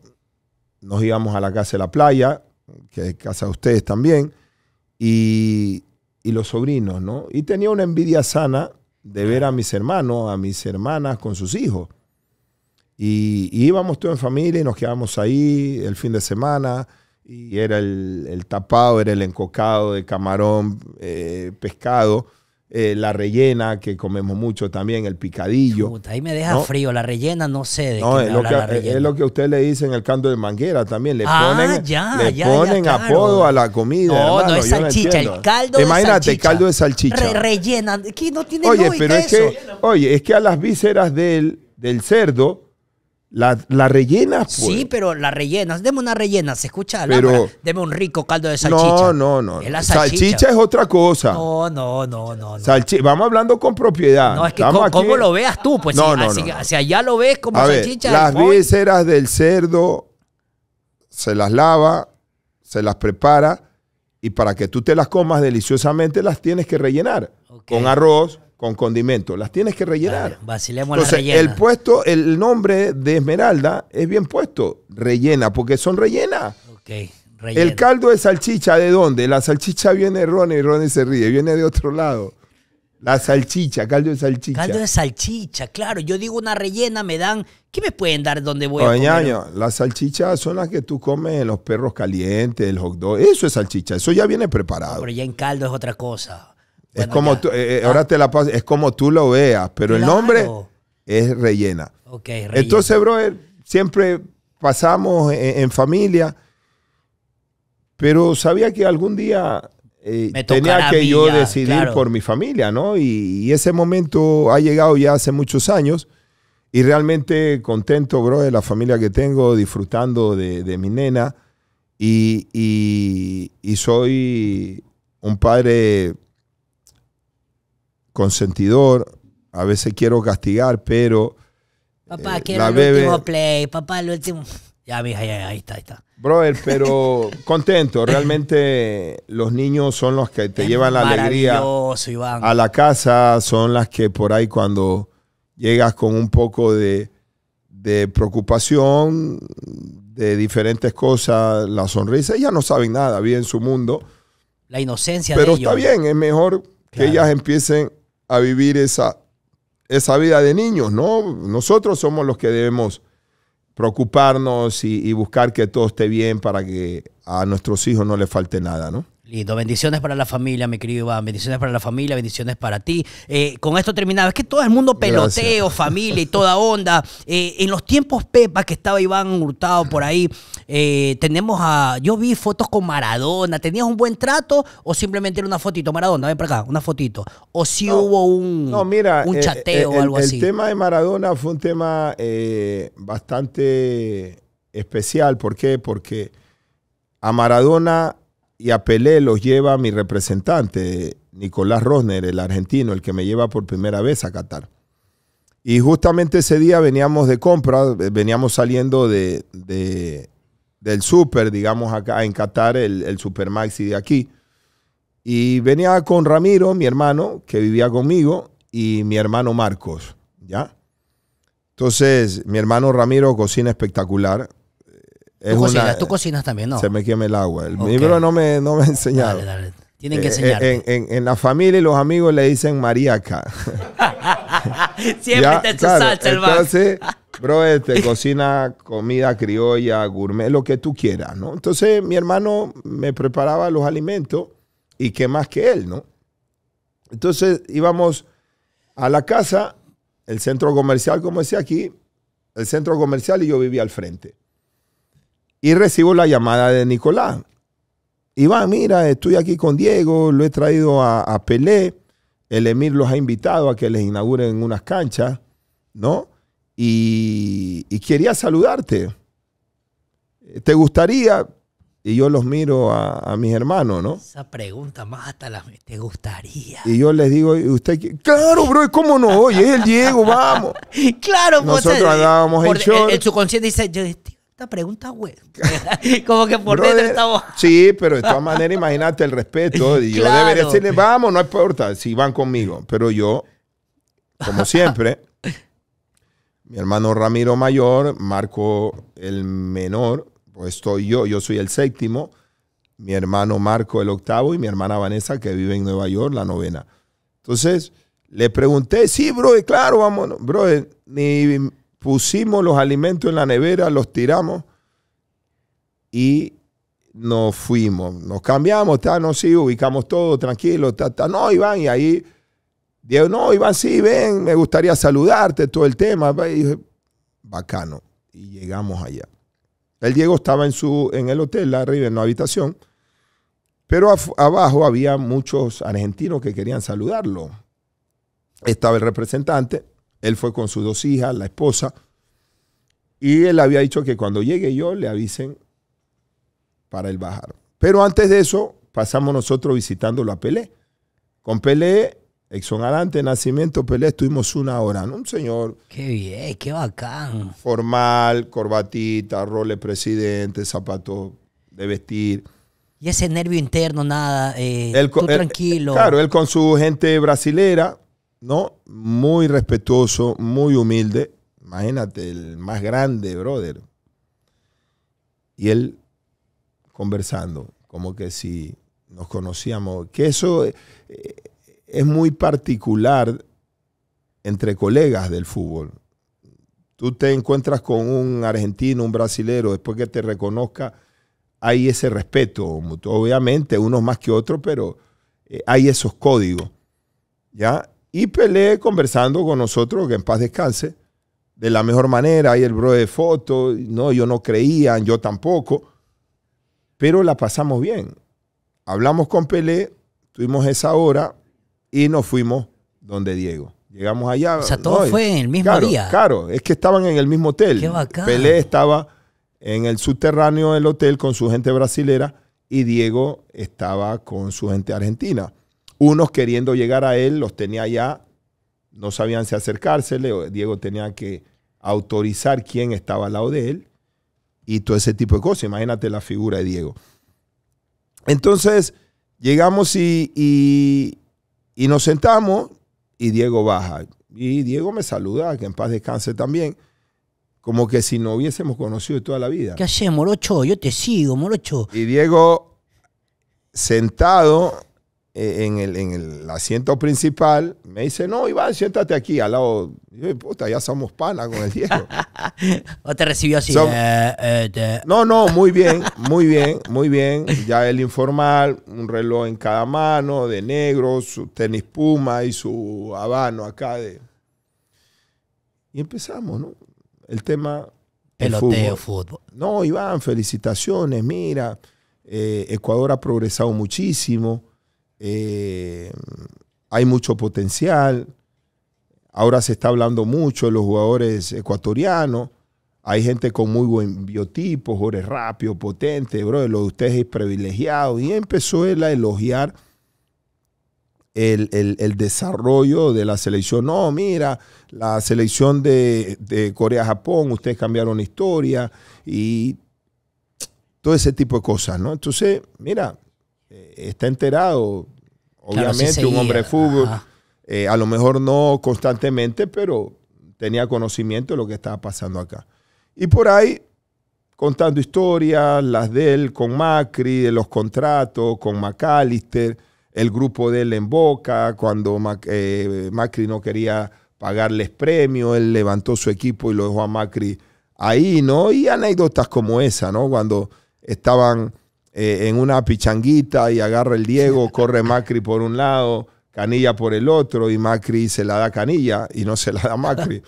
Nos íbamos a la casa de la playa, que es casa de ustedes también, y, los sobrinos, ¿no? Y tenía una envidia sana de ver a mis hermanos, a mis hermanas con sus hijos. Y, íbamos todos en familia y nos quedábamos ahí el fin de semana. Y era el, el tapado, era el encocado de camarón, eh, pescado. Eh, la rellena, que comemos mucho también, el picadillo. ahí me deja frío, la rellena no sé de qué es, lo que, es lo que usted le dice en el caldo de manguera también, le ah, ponen, ya, le ponen apodo a la comida. No, no es salchicha, el caldo Imagínate, de salchicha. caldo de salchicha. rellena, que no tiene Oye, pero es eso. que, oye, es que a las vísceras del, del cerdo la, la rellenas, pues. Sí, pero la rellenas. Deme una rellena, se escucha. Pero, Deme un rico caldo de salchicha. No, no, no. salchicha. es otra cosa. No, no, no, no. Vamos hablando con propiedad. No, es que como lo veas tú, pues. Ah, si, allá lo ves como salchicha. las vísceras del cerdo se las lava, se las prepara y para que tú te las comas deliciosamente las tienes que rellenar con arroz, con condimento. Las tienes que rellenar. vacilemos El puesto, el nombre de Esmeralda es bien puesto. Rellena, porque son rellenas. El caldo de salchicha, ¿de dónde? La salchicha viene de Ronnie y Ronnie se ríe, viene de otro lado. La salchicha, caldo de salchicha. Caldo de salchicha, claro. Yo digo una rellena, me dan. ¿Qué me pueden dar donde voy la salchicha las salchichas son las que tú comes en los perros calientes, el hot dog. Eso es salchicha, eso ya viene preparado. Pero ya en caldo es otra cosa es como tú, eh, eh, ahora te la es como tú lo veas, pero el nombre es rellena. Entonces, bro, siempre pasamos e, en, familia, pero sabía que algún día eh, tenía que yo decidir por mi familia, ¿no? Y, ese momento ha llegado ya hace muchos años y realmente contento, bro, de la familia que tengo, disfrutando de, mi nena y soy un padre consentidor, a veces quiero castigar, pero... Papá, eh, quiero el último play, papá, el último... Ya, mija, ahí está, ahí está. Brother, pero (laughs) contento. (laughs) Realmente los niños son los que te llevan la alegría a la casa, son las que por ahí cuando llegas con un poco de, preocupación de diferentes cosas, la sonrisa, ellas no saben nada, viven su mundo. La inocencia pero de ellos. Pero está bien, es mejor que ellas empiecen a vivir esa, esa vida de niños, ¿no? Nosotros somos los que debemos preocuparnos y, y buscar que todo esté bien para que a nuestros hijos no les falte nada, ¿no? Lindo, bendiciones para la familia, mi querido Iván, bendiciones para la familia, bendiciones para ti. Eh, con esto terminado, es que todo el mundo peloteo, familia y toda onda. Eh, en los tiempos Pepa, que estaba Iván Hurtado por ahí, eh, tenemos a, yo vi fotos con Maradona, ¿tenías un buen trato o simplemente era una fotito? Maradona, ven para acá, una fotito. O si hubo un, un chateo o algo así. El tema de Maradona fue un tema bastante especial, ¿por qué? Porque a Maradona y a Pelé los lleva mi representante, Nicolás Rosner, el argentino, el que me lleva por primera vez a Qatar. Y justamente ese día veníamos de compra, veníamos saliendo de, del super, digamos acá en Qatar, el, el super maxi de aquí. Y venía con Ramiro, mi hermano, que vivía conmigo, y mi hermano Marcos, ¿ya? Entonces, mi hermano Ramiro cocina espectacular. ¿Tú, cocinas, también, ¿no? Se me quema el agua. El bro libro no me, no me Tienen que eh, enseñar. en, la familia y los amigos le dicen mariaca. (laughs) Siempre te claro, el Entonces, bro, este, cocina comida criolla, gourmet, lo que tú quieras, ¿no? Entonces, mi hermano me preparaba los alimentos y qué más que él, ¿no? Entonces, íbamos a la casa, el centro comercial, como decía aquí, el centro comercial y yo vivía al frente. Y recibo la llamada de Nicolás. va, mira, estoy aquí con Diego, lo he traído a, Pelé, el Emir los ha invitado a que les inauguren unas canchas, ¿no? Y, quería saludarte. ¿Te gustaría? Y yo los miro a, mis hermanos, ¿no? Esa pregunta mátala, ¿te gustaría? Y yo les digo, ¿y usted qué? Claro, bro, ¿cómo no? Oye, el Diego, vamos. (laughs) claro, pues, Nosotros eh, andábamos en el, En dice, yo, pregunta, güey. (laughs) Como que por dentro estamos. sí, pero de todas maneras, imagínate el respeto. yo debería decirle, vamos, no importa si van conmigo. Pero yo, como siempre, mi hermano Ramiro mayor, Marco el menor, pues estoy yo, yo soy el séptimo, mi hermano Marco el octavo y mi hermana Vanessa que vive en Nueva York, la novena. Entonces, le pregunté, sí, bro, claro, vamos, bro, ni pusimos los alimentos en la nevera, los tiramos y nos fuimos. Nos cambiamos, está, no, sí, ubicamos todo tranquilo, está, No, Iván, y ahí. Diego, no, Iván, sí, ven, me gustaría saludarte, todo el tema. bacano. Y llegamos allá. El Diego estaba en, su, en el hotel arriba, en la habitación, pero abajo había muchos argentinos que querían saludarlo. Estaba el representante él fue con sus dos hijas, la esposa. Y él había dicho que cuando llegue yo le avisen para el bajar. Pero antes de eso, pasamos nosotros visitándolo a Pelé. Con Pelé, exonerante, nacimiento, Pelé, estuvimos una hora. ¿no? Un señor. Qué bien, qué bacán. Formal, corbatita, role presidente, zapato de vestir. Y ese nervio interno, nada, eh, tranquilo. Claro, él con su gente brasilera, ¿no? Muy respetuoso, muy humilde. Imagínate, el más grande, brother. Y él conversando, como que si nos conocíamos. Que eso eh, eh, es muy particular entre colegas del fútbol. Tú te encuentras con un argentino, un brasilero, después que te reconozca, hay ese respeto Obviamente, unos más que otros, pero eh, hay esos códigos. ¿Ya? Y Pelé conversando con nosotros, que en paz descanse, de la mejor manera. Ahí el bro de foto, no, yo no creía, yo tampoco. Pero la pasamos bien. Hablamos con Pelé, tuvimos esa hora y nos fuimos donde Diego. Llegamos allá. O sea, todo fue en el mismo día. Claro, es que estaban en el mismo hotel. Pelé estaba en el subterráneo del hotel con su gente brasilera y Diego estaba con su gente argentina. Unos queriendo llegar a él, los tenía ya, no sabían si acercársele, Diego tenía que autorizar quién estaba al lado de él y todo ese tipo de cosas. Imagínate la figura de Diego. Entonces, llegamos y, nos sentamos y Diego baja. Y Diego me saluda, que en paz descanse también como que si no hubiésemos conocido toda la vida. ¿Qué haces, Morocho? Yo te sigo, Morocho. Y Diego, sentado, eh, en el, en el asiento principal, me dice, no, Iván, siéntate aquí al lado. Yo, puta, ya somos pana con el Diego. (laughs) ¿O te recibió así? Eh, no, no, muy bien, muy bien, muy bien. Ya el informal, un reloj en cada mano, de negro, su tenis puma y su habano acá. De... Y empezamos, ¿no? El tema... el fútbol. fútbol. No, Iván, felicitaciones, mira, eh, Ecuador ha progresado muchísimo eh, hay mucho potencial. Ahora se está hablando mucho de los jugadores ecuatorianos. Hay gente con muy buen biotipo, jugadores rápidos, potentes, bro, lo de ustedes es privilegiado. Y empezó él a elogiar el, desarrollo de la selección. No, mira, la selección de, de Corea-Japón, ustedes cambiaron historia y todo ese tipo de cosas, ¿no? Entonces, mira, eh, está enterado. Obviamente, un hombre de fútbol. Eh, a lo mejor no constantemente, pero tenía conocimiento de lo que estaba pasando acá. Y por ahí, contando historias, las de él con Macri, de los contratos, con McAllister, el grupo de él en Boca, cuando eh, Macri no quería pagarles premios, él levantó su equipo y lo dejó a Macri ahí, ¿no? Y anécdotas como esa, ¿no? Cuando estaban eh, en una pichanguita y agarra el Diego, corre Macri por un lado, Canilla por el otro y Macri se la da Canilla y no se la da Macri.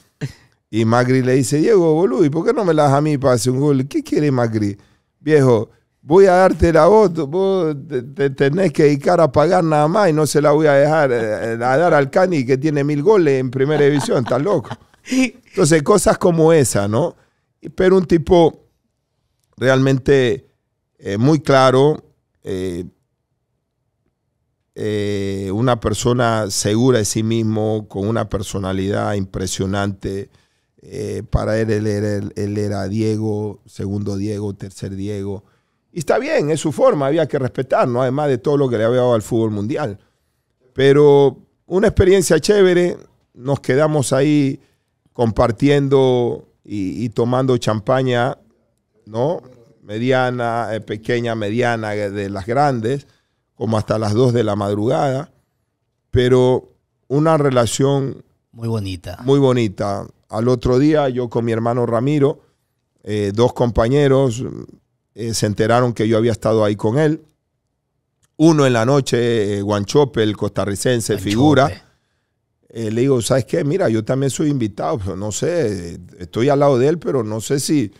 Y Macri le dice, Diego, boludo, ¿y por qué no me la das a mí para hacer un gol? ¿Qué quiere Macri? Viejo, voy a darte la voz, vos te, tenés que dedicar a pagar nada más y no se la voy a dejar eh, a dar al Cani que tiene mil goles en primera división, estás loco. Entonces, cosas como esa, ¿no? Pero un tipo realmente eh, muy claro, eh, eh, una persona segura de sí mismo, con una personalidad impresionante. para él, él era, Diego, segundo Diego, tercer Diego. Y está bien, es su forma, había que respetar, además de todo lo que le había dado al fútbol mundial. Pero una experiencia chévere, nos quedamos ahí compartiendo y, y tomando champaña, ¿no? mediana, eh, pequeña, mediana, eh, de las grandes, como hasta las 2 de la madrugada, pero una relación... Muy bonita. Muy bonita. Al otro día yo con mi hermano Ramiro, eh, dos compañeros, se enteraron que yo había estado ahí con él. Uno en la noche, Guanchope, el costarricense, figura. le digo, ¿sabes qué? Mira, yo también soy invitado, no sé, estoy al lado de él, pero no sé si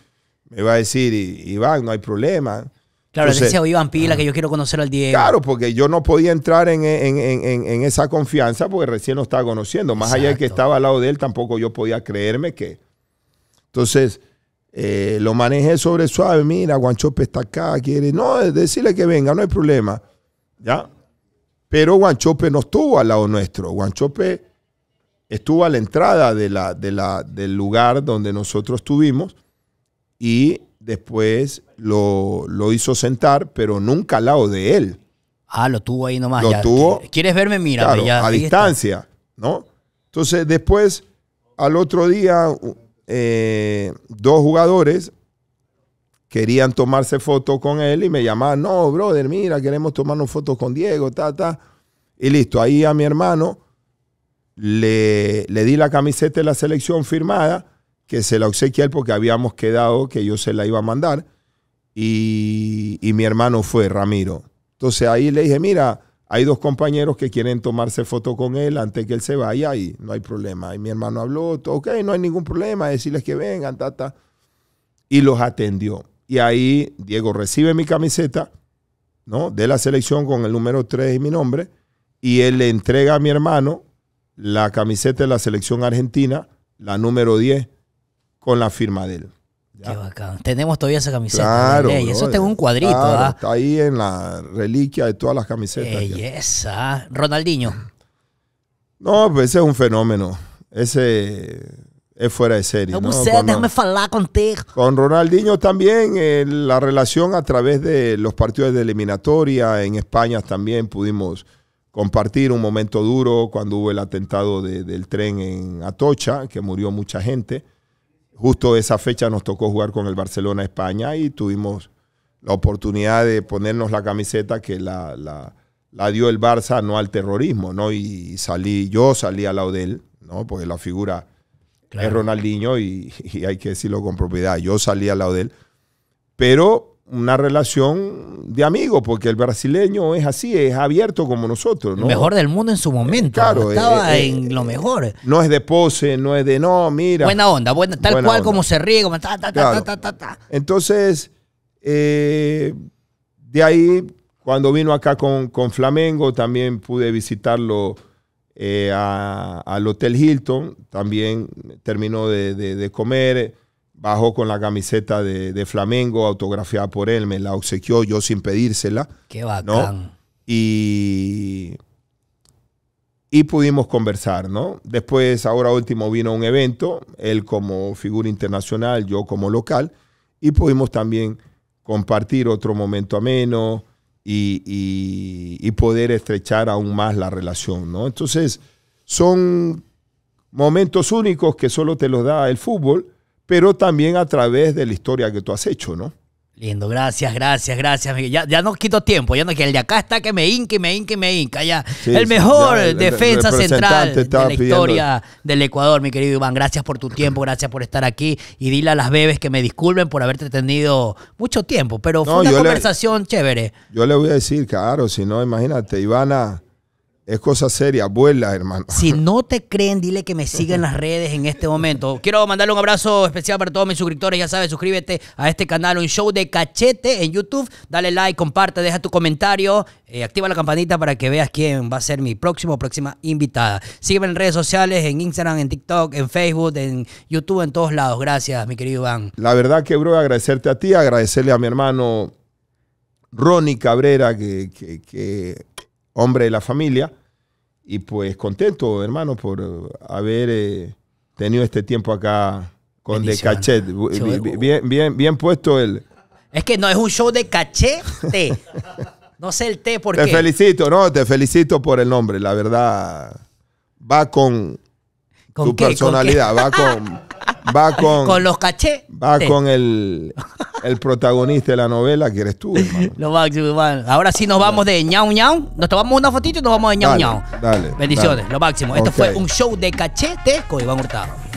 me va a decir, Iván, no hay problema. Claro, decía, Iván, pila, que yo quiero conocer al Diego. Claro, porque yo no podía entrar en, esa confianza porque recién lo estaba conociendo. Más allá de que estaba al lado de él, tampoco yo podía creerme que. Entonces, eh, lo manejé sobre suave. Mira, Guanchope está acá, quiere. No, decirle que venga, no hay problema. ¿Ya? Pero Guanchope no estuvo al lado nuestro. Guanchope estuvo a la entrada de la, de la, del lugar donde nosotros estuvimos y después lo, hizo sentar, pero nunca al lado de él. Ah, lo tuvo ahí nomás. Lo tuvo. ¿Quieres verme? Mira, a distancia, ¿no? Entonces, después, al otro día, eh, dos jugadores querían tomarse fotos con él y me llamaban, no, brother, mira, queremos tomarnos fotos con Diego, ta, ta. Y listo, ahí a mi hermano le, le di la camiseta de la selección firmada que se la obsequia él porque habíamos quedado que yo se la iba a mandar. Y, mi hermano fue, Ramiro. Entonces ahí le dije, mira, hay dos compañeros que quieren tomarse foto con él antes que él se vaya y no hay problema. Y mi hermano habló, ok, no hay ningún problema, decirles que vengan, ta Y los atendió. Y ahí Diego recibe mi camiseta, ¿no? De la selección con el número 3 y mi nombre. Y él le entrega a mi hermano la camiseta de la selección argentina, la número 10, con la firma de él. Qué Tenemos todavía esa camiseta. Claro, y eso tengo un cuadrito. ¿ah? está ahí en la reliquia de todas las camisetas. esa Ronaldinho. No, pues ese es un fenómeno. Ese es fuera de serie. No, pues, eh, déjame hablar contigo. Con Ronaldinho también, eh, la relación a través de los partidos de eliminatoria en España también pudimos compartir un momento duro cuando hubo el atentado del tren en Atocha, que murió mucha gente. Justo esa fecha nos tocó jugar con el Barcelona España y tuvimos la oportunidad de ponernos la camiseta que la, dio el Barça no al terrorismo, ¿no? Y salí, yo salí al lado de él, ¿no? Porque la figura es Ronaldinho y, (laughs) y, hay que decirlo con propiedad, yo salí al lado de él. Pero una relación de amigos, porque el brasileño es así, es abierto como nosotros. mejor del mundo en su momento. Eh, estaba eh, en eh, lo mejor. No es de pose, no es de no, mira. Buena onda, tal cual como se ríe, Entonces, de ahí, cuando vino acá con, Flamengo, también pude visitarlo. al Hotel Hilton, también terminó de, de comer, bajó con la camiseta de, Flamengo, autografiada por él, me la obsequió yo sin pedírsela. Qué bacán. Y, pudimos conversar, ¿no? Después, ahora último, vino un evento, él como figura internacional, yo como local, y pudimos también compartir otro momento ameno y, y, y poder estrechar aún más la relación, ¿no? Entonces, son momentos únicos que solo te los da el fútbol pero también a través de la historia que tú has hecho, ¿no? Lindo, gracias, gracias, gracias. Ya, ya no quito tiempo, ya no que el de acá está que me y me y me hinca. Ya. el mejor defensa central de la historia del Ecuador, mi querido Iván. Gracias por tu tiempo, gracias por estar aquí. Y dile a las bebés que me disculpen por haberte tenido mucho tiempo, pero fue una conversación chévere. Yo le voy a decir, claro, si no, imagínate, Ivana es cosa seria, abuela, hermano. Si (laughs) no te creen, dile que me siga en las redes en este momento. Quiero mandarle un abrazo especial para todos mis suscriptores. Ya sabes, suscríbete a este canal, un show de cachete en YouTube. Dale like, comparte, deja tu comentario, eh, activa la campanita para que veas quién va a ser mi próximo o próxima invitada. Sígueme en redes sociales, en Instagram, en TikTok, en Facebook, en YouTube, en todos lados. Gracias, mi querido Iván. La verdad que, bro, agradecerte a ti, agradecerle a mi hermano Ronnie Cabrera, que hombre de la familia. Y pues contento, hermano, por haber eh, tenido este tiempo acá con The Cachet. Bien, bien, bien, puesto el... Es que no es un show de cachete. no sé el té por te Te felicito, no, te felicito por el nombre. La verdad, va con, tu personalidad, va (laughs) con va (laughs) con. Con los caché. Va con el, el protagonista de la novela, que eres tú, hermano. (laughs) Lo máximo ahora sí nos vamos de ñau ñau. Nos tomamos una fotito y nos vamos de ñau dale, Dale. Bendiciones, lo máximo. Esto fue un show de cachete con Iván Hurtado.